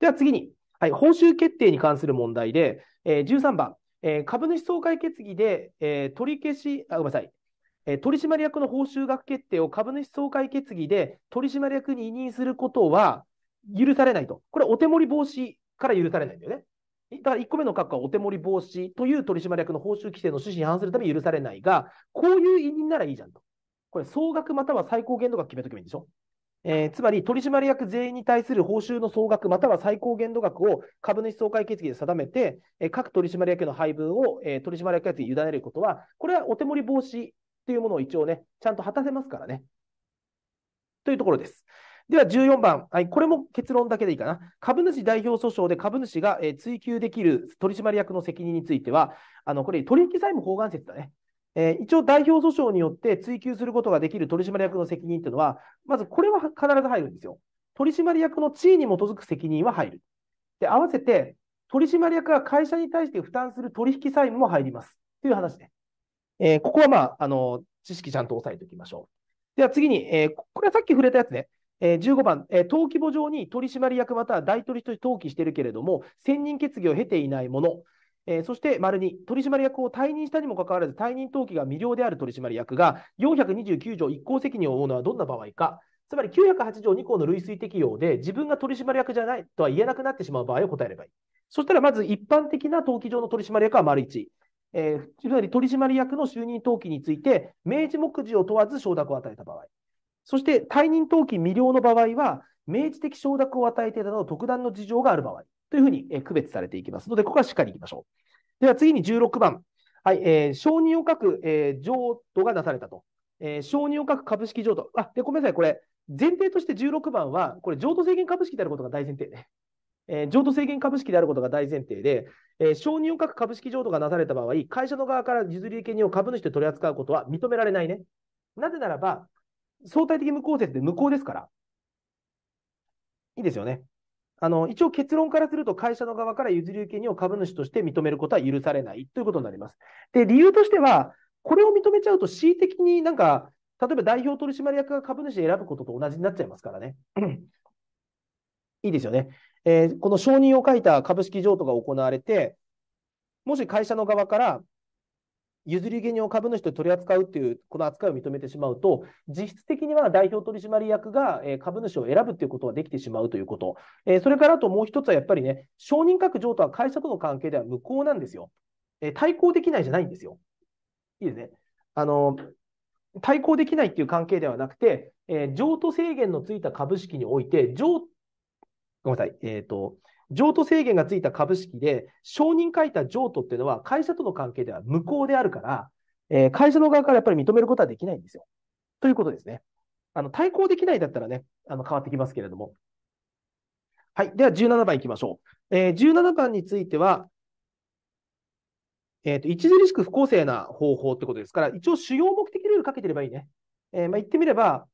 では次に、はい、報酬決定に関する問題で、えー、13番、えー、株主総会決議で、えー、取り消し、あ、ごめんなさい。え取締役の報酬額決定を株主総会決議で取締役に委任することは許されないと。これ、お手盛り防止から許されないんだよね。だから1個目の括弧はお手盛り防止という取締役の報酬規制の趣旨に反するために許されないが、こういう委任ならいいじゃんと。これ、総額または最高限度が決めとけばいいんでしょえー、つまり取締役全員に対する報酬の総額または最高限度額を株主総会決議で定めて、えー、各取締役の配分を、えー、取締役会に委ねることは、これはお手盛り防止というものを一応ね、ちゃんと果たせますからね。というところです。では14番、はい、これも結論だけでいいかな。株主代表訴訟で株主が、え追及できる取締役の責任については、あのこれ、取引債務法眼説だね。えー、一応代表訴訟によって追及することができる取締役の責任というのは、まずこれは必ず入るんですよ。取締役の地位に基づく責任は入る。で、合わせて、取締役が会社に対して負担する取引債務も入ります。という話で。えー、ここはまあ、あの、知識ちゃんと押さえておきましょう。では次に、えー、これはさっき触れたやつね。えー、15番、えー、登記簿上に取締役または大取として登記しているけれども、専任決議を経ていないもの、えー、そして、丸2、取締役を退任したにもかかわらず、退任登記が未了である取締役が、429条1項責任を負うのはどんな場合か、つまり908条2項の類推適用で、自分が取締役じゃないとは言えなくなってしまう場合を答えればいい。そしたら、まず一般的な登記上の取締役は丸1。えー、つまり取締役の就任登記について、明示目次を問わず承諾を与えた場合。そして、退任登記未了の場合は、明示的承諾を与えていたなど特段の事情がある場合。というふうに、え区別されていきますので、ここはしっかりいきましょう。では次に16番。はい、えー、承認を書く、えー、譲渡がなされたと。えー、承認を書く株式譲渡。あ、で、ごめんなさい。これ、前提として16番は、これ、譲渡制限株式であることが大前提ね。えー、譲渡制限株式であることが大前提で、えー、承認を書く株式譲渡がなされた場合、会社の側から譲り受け人を株主で取り扱うことは認められないね。なぜならば、相対的無効説で無効ですから。いいですよね。あの、一応結論からすると会社の側から譲り受け人を株主として認めることは許されないということになります。で、理由としては、これを認めちゃうと恣意的になんか、例えば代表取締役が株主で選ぶことと同じになっちゃいますからね。いいですよね。えー、この承認を書いた株式譲渡が行われて、もし会社の側から譲り受け人を株主と取り扱うっていう、この扱いを認めてしまうと、実質的には代表取締役が株主を選ぶっていうことはできてしまうということ。それからあともう一つはやっぱりね、承認各譲渡は会社との関係では無効なんですよ。対抗できないじゃないんですよ。いいですね。あの、対抗できないっていう関係ではなくて、譲渡制限のついた株式において、ごめんなさい、えっ、ー、と、譲渡制限がついた株式で、承認書いた譲渡っていうのは会社との関係では無効であるから、えー、会社の側からやっぱり認めることはできないんですよ。ということですね。あの、対抗できないだったらね、あの、変わってきますけれども。はい。では、17番いきましょう。えー、17番については、えっ、ー、と、著しく不公正な方法ってことですから、一応主要目的ルールかけてればいいね。えー、まあ、言ってみれば、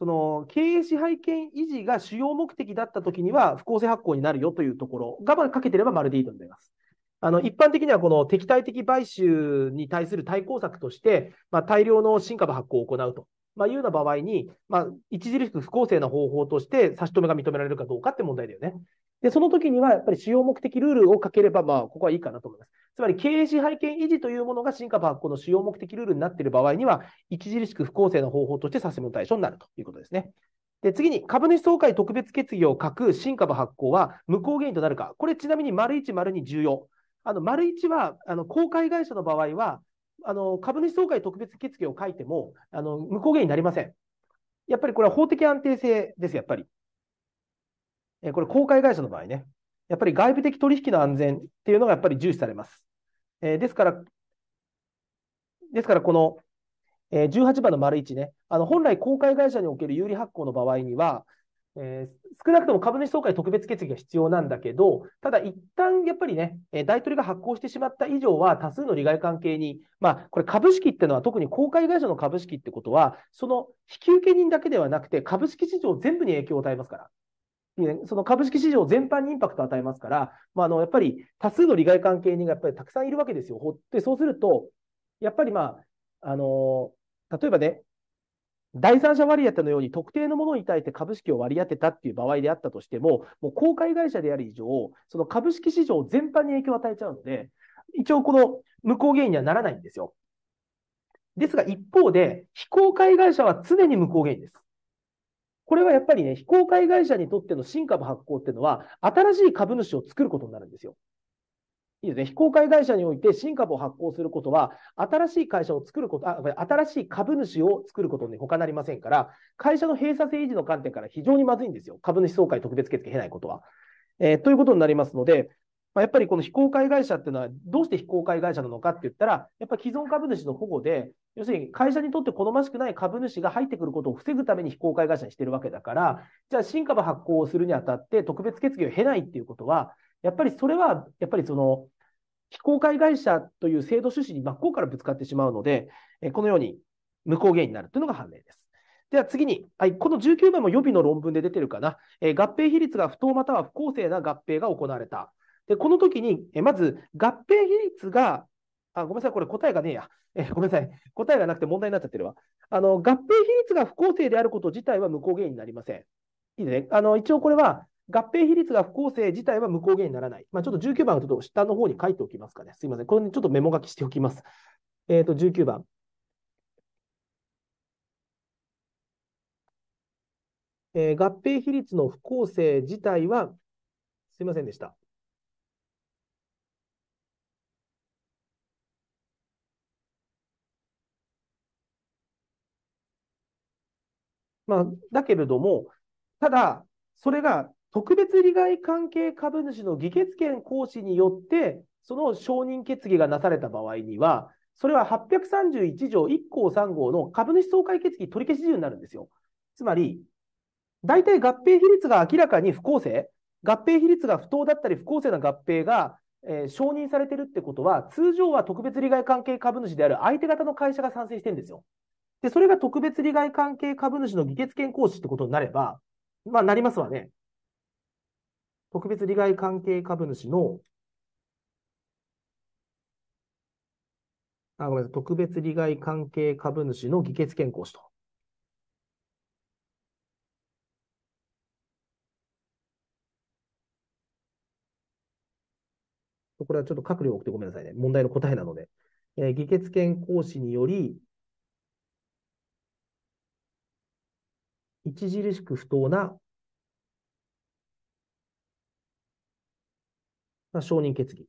その経営支配権維持が主要目的だったときには不公正発行になるよというところがかけてればまるでいいと思います。あの、一般的にはこの敵対的買収に対する対抗策として、まあ、大量の新株発行を行うと。まあ、いうような場合に、まあ、著しく不公正な方法として差し止めが認められるかどうかって問題だよね。で、その時にはやっぱり使用目的ルールをかければ、まあ、ここはいいかなと思います。つまり、経営支配権維持というものが新株発行の使用目的ルールになっている場合には、著しく不公正な方法として差し物対象になるということですね。で、次に、株主総会特別決議を書く新株発行は無効原因となるか。これ、ちなみに、丸一丸二重要。あの、丸一は、あの、公開会社の場合は、あの、株主総会特別決議を書いても、あの、無効原因になりません。やっぱりこれは法的安定性です、やっぱり。えこれ公開会社の場合ね、やっぱり外部的取引の安全っていうのがやっぱり重視されます。えですから、ですからこの、え18番の丸1ね、あの本来公開会社における有利発行の場合には、えー、少なくとも株主総会特別決議が必要なんだけど、ただ一旦やっぱりね、えー、大統領が発行してしまった以上は、多数の利害関係に、まあ、これ、株式ってのは、特に公開会社の株式ってことは、その引受人だけではなくて、株式市場全部に影響を与えますから。その株式市場全般にインパクトを与えますから、まあ、あのやっぱり多数の利害関係人がやっぱりたくさんいるわけですよ。で、そうすると、やっぱりまあ、あの例えばね、第三者割り当てのように特定のものに対して株式を割り当てたっていう場合であったとしても、もう公開会社である以上、その株式市場全般に影響を与えちゃうので、一応この無効原因にはならないんですよ。ですが一方で、非公開会社は常に無効原因です。これはやっぱりね、非公開会社にとっての新株発行っていうのは、新しい株主を作ることになるんですよ。いいですね。非公開会社において新株を発行することは、新しい会社を作ること、あ、新しい株主を作ることに他なりませんから、会社の閉鎖性維持の観点から非常にまずいんですよ。株主総会特別決定経ないことは。えー、ということになりますので、まあ、やっぱりこの非公開会社っていうのは、どうして非公開会社なのかって言ったら、やっぱり既存株主の保護で、要するに会社にとって好ましくない株主が入ってくることを防ぐために非公開会社にしてるわけだから、じゃあ新株発行をするにあたって特別決議を経ないっていうことは、やっぱりそれは、やっぱりその、非公開会社という制度趣旨に真っ向からぶつかってしまうので、このように無効原因になるというのが判例です。では次に、はい、この19番も予備の論文で出てるかな、え合併比率が不当または不公正な合併が行われた。で、この時に、えまず合併比率が、あ、ごめんなさい、これ答えがねえや。えごめんなさい、答えがなくて問題になっちゃってるわ。あの、合併比率が不公正であること自体は無効原因になりません。いいね。あの、一応これは、合併比率が不公正自体は無効原因にならない。まあ、ちょっと19番をちょっと下の方に書いておきますかね。すいません。これにちょっとメモ書きしておきます。えっ、ー、と、19番。えー、合併比率の不公正自体は、すいませんでした。まあ、だけれども、ただ、それが特別利害関係株主の議決権行使によって、その承認決議がなされた場合には、それは831条1項3号の株主総会決議取り消し事由になるんですよ。つまり、大体合併比率が明らかに不公正、合併比率が不当だったり不公正な合併が、えー、承認されてるってことは、通常は特別利害関係株主である相手方の会社が賛成してるんですよ。で、それが特別利害関係株主の議決権行使ってことになれば、まあ、なりますわね。特別利害関係株主の、あ、ごめんなさい、特別利害関係株主の議決権行使と。これはちょっと各量送ってごめんなさいね。問題の答えなので。えー、議決権行使により、著しく不当な承認決議。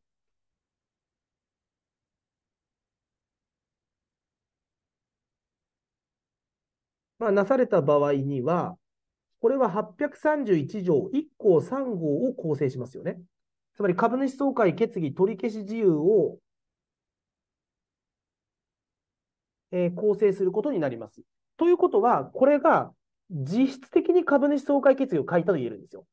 まあ、なされた場合には、これは831条1項3号を構成しますよね。つまり株主総会決議取り消し自由を、えー、構成することになります。ということは、これが実質的に株主総会決議を書いたと言えるんですよ。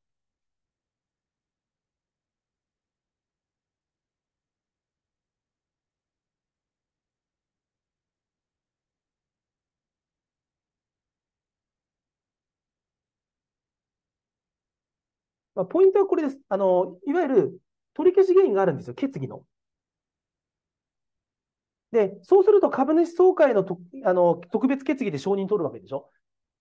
まあ、ポイントはこれです。あの、いわゆる取り消し原因があるんですよ、決議の。で、そうすると株主総会のとあの特別決議で承認取るわけでしょ。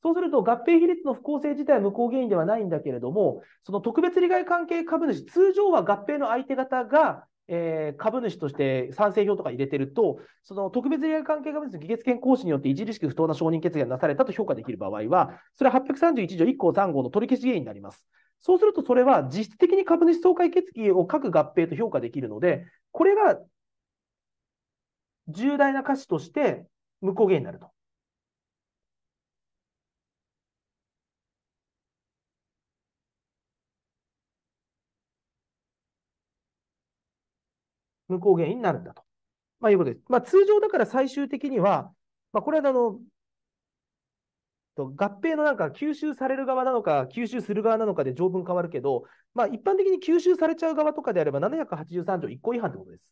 そうすると合併比率の不公正自体は無効原因ではないんだけれども、その特別利害関係株主、通常は合併の相手方が、えー、株主として賛成票とか入れてると、その特別利害関係株主の議決権行使によって著しく不当な承認決議がなされたと評価できる場合は、それは831条1項3号の取り消し原因になります。そうすると、それは実質的に株主総会決議を各合併と評価できるので、これが重大な瑕疵として無効原因になると。無効原因になるんだと。まあ、いうことです。まあ、通常だから最終的には、まあ、これはあの、合併のなんか吸収される側なのか、吸収する側なのかで条文変わるけど、まあ、一般的に吸収されちゃう側とかであれば、783条1項違反ということです。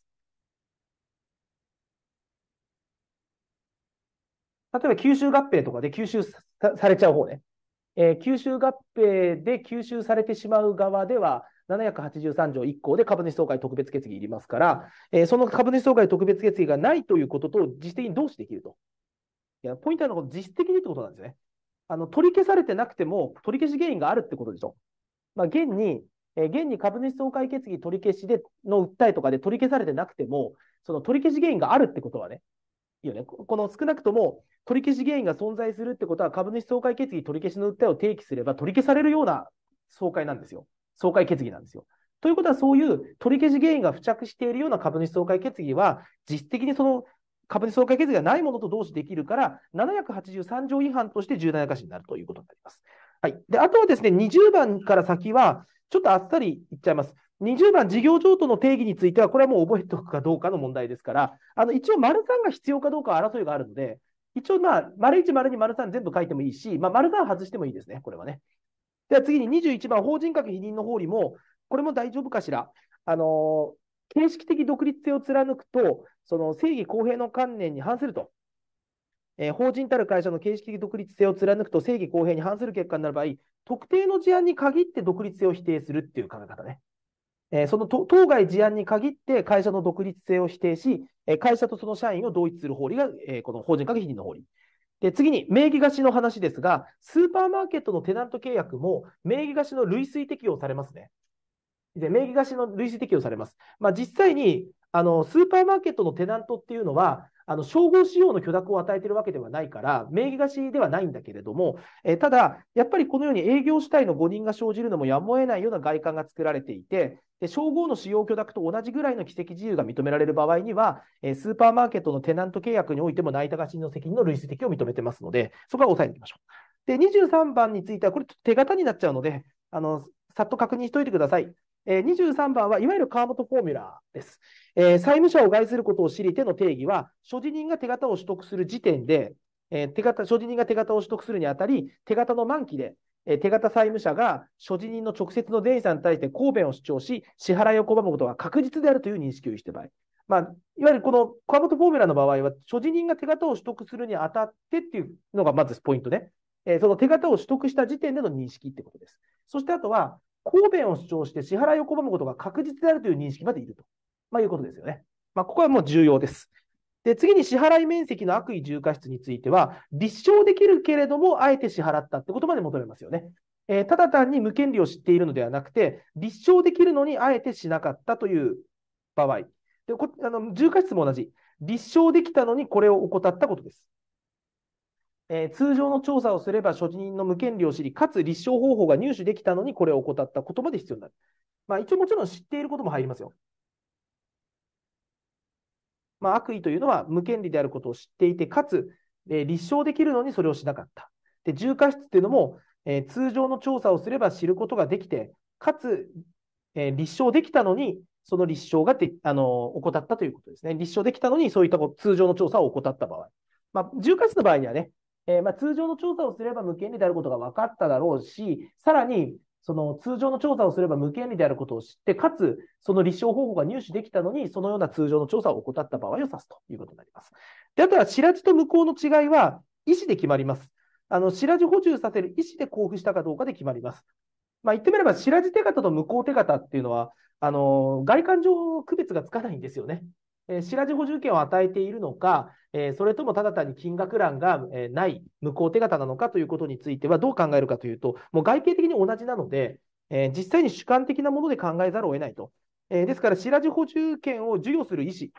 例えば吸収合併とかで吸収されちゃう方ね。えー、吸収合併で吸収されてしまう側では、783条1項で株主総会特別決議いりますから、えー、その株主総会特別決議がないということと、実質的に同うできると。いやポイントはの実質的にってことなんですね。あの取り消されてなくても、取り消し原因があるってことでしょ。まあ、現に、えー、現に株主総会決議取り消しでの訴えとかで取り消されてなくても、その取り消し原因があるってことはね、いいよね。この少なくとも取り消し原因が存在するってことは、株主総会決議取り消しの訴えを提起すれば取り消されるような総会なんですよ。総会決議なんですよ。ということは、そういう取り消し原因が付着しているような株主総会決議は、実質的にその株主総会決議がないものと同士できるから、783条違反として重大な過失になるということになります。はい、であとはですね、20番から先は、ちょっとあっさりいっちゃいます。20番、事業譲渡の定義については、これはもう覚えておくかどうかの問題ですから、あの一応、丸3が必要かどうか争いがあるので、一応、まあ、丸1、丸2、丸3全部書いてもいいし、まあ、丸3外してもいいですね、これはね。では次に21番、法人格否認の法理も、これも大丈夫かしら。あのー、形式的独立性を貫くと、その正義公平の観念に反すると。えー、法人たる会社の形式的独立性を貫くと正義公平に反する結果になる場合、特定の事案に限って独立性を否定するっていう考え方ね。えー、その当該事案に限って会社の独立性を否定し、え会社とその社員を同一する法理が、えこの法人格否認の法理。で次に名義貸しの話ですが、スーパーマーケットのテナント契約も名義貸しの類推適用されますね。で名義貸しの類推適用されます。まあ、実際にあのスーパーマーケットのテナントっていうのは、あの、称号使用の許諾を与えているわけではないから、名義貸しではないんだけれども、えただ、やっぱりこのように営業主体の誤認が生じるのもやむを得ないような外観が作られていて、で称号の使用許諾と同じぐらいの奇跡自由が認められる場合には、えスーパーマーケットのテナント契約においても内田貸しの責任の累積的を認めてますので、そこは押さえていきましょう。で、23番については、これ手形になっちゃうので、あの、さっと確認しておいてください。え23番はいわゆる川本フォーミュラーです。えー、債務者を害することを知り手の定義は、所持人が手形を取得する時点で、えー、手形所持人が手形を取得するにあたり、手形の満期で、え手形債務者が所持人の直接の電意さに対して抗弁を主張し、支払いを拒むことが確実であるという認識を有した場合。まあ、いわゆるこの川本フォーミュラの場合は、所持人が手形を取得するにあたってっていうのがまずポイントね。えー、その手形を取得した時点での認識ってことです。そしてあとは、公弁を主張して支払いを拒むことが確実であるという認識までいると、まあ、いうことですよね。まあ、ここはもう重要です。で、次に支払い面積の悪意重過失については、立証できるけれども、あえて支払ったってことまで求めますよね。えー、ただ単に無権利を知っているのではなくて、立証できるのにあえてしなかったという場合。でこあの重過失も同じ。立証できたのにこれを怠ったことです。えー、通常の調査をすれば所持人の無権利を知り、かつ立証方法が入手できたのに、これを怠った言葉で必要になる。まあ、一応もちろん知っていることも入りますよ。まあ、悪意というのは無権利であることを知っていて、かつ、えー、立証できるのにそれをしなかった。で、重過失というのも、えー、通常の調査をすれば知ることができて、かつ、え立証できたのに、その立証がて、あの怠ったということですね。立証できたのに、そういった通常の調査を怠った場合。まあ、重過失の場合にはね、えー、まあ、通常の調査をすれば無権利であることが分かっただろうし、さらに、その通常の調査をすれば無権利であることを知って、かつ、その立証方法が入手できたのに、そのような通常の調査を怠った場合を指すということになります。で、あとは、白地と無効の違いは、意思で決まります。あの、白地補充させる意思で交付したかどうかで決まります。まあ、言ってみれば、白地手形と無効手形っていうのは、あの、外観上区別がつかないんですよね。えー、白地補充権を与えているのか、えー、それともただ単に金額欄が、えー、ない無効手形なのかということについてはどう考えるかというと、もう外形的に同じなので、え実際に主観的なもので考えざるを得ないと。えですから、白地補充権を授与する意思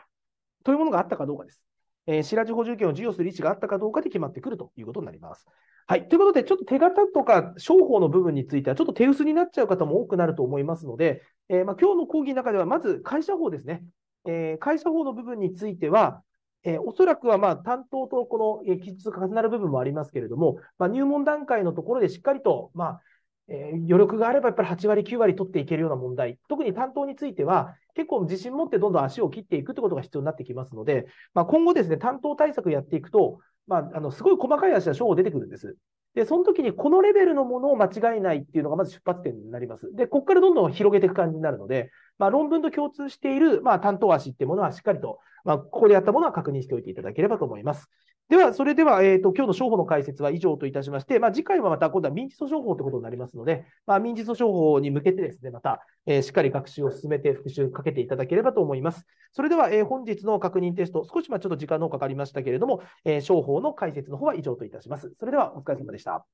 というものがあったかどうかです。え白地補充権を授与する意思があったかどうかで決まってくるということになります。はい。ということで、ちょっと手形とか商法の部分については、ちょっと手薄になっちゃう方も多くなると思いますので、えー、まあ、今日の講義の中では、まず会社法ですね。えー、会社法の部分については、えー、おそらくはまあ担当とこの記述が重なる部分もありますけれども、まあ、入門段階のところでしっかりと、まあえー、余力があればやっぱり8割、9割取っていけるような問題、特に担当については、結構自信持ってどんどん足を切っていくということが必要になってきますので、まあ、今後ですね、担当対策やっていくと、まあ、あの、すごい細かい足は章出てくるんです。で、その時にこのレベルのものを間違えないっていうのがまず出発点になります。で、ここからどんどん広げていく感じになるので、まあ、論文と共通している、まあ、担当足っていうものはしっかりと、まあ、ここでやったものは確認しておいていただければと思います。では、それでは、えっ、ー、と、今日の商法の解説は以上といたしまして、まあ、次回はまた今度は民事訴訟法ということになりますので、まあ、民事訴訟法に向けてですね、また、えー、しっかり学習を進めて復習かけていただければと思います。それでは、えー、本日の確認テスト、少しまあちょっと時間のかかりましたけれども、え商法の解説の方は以上といたします。それでは、お疲れ様でした。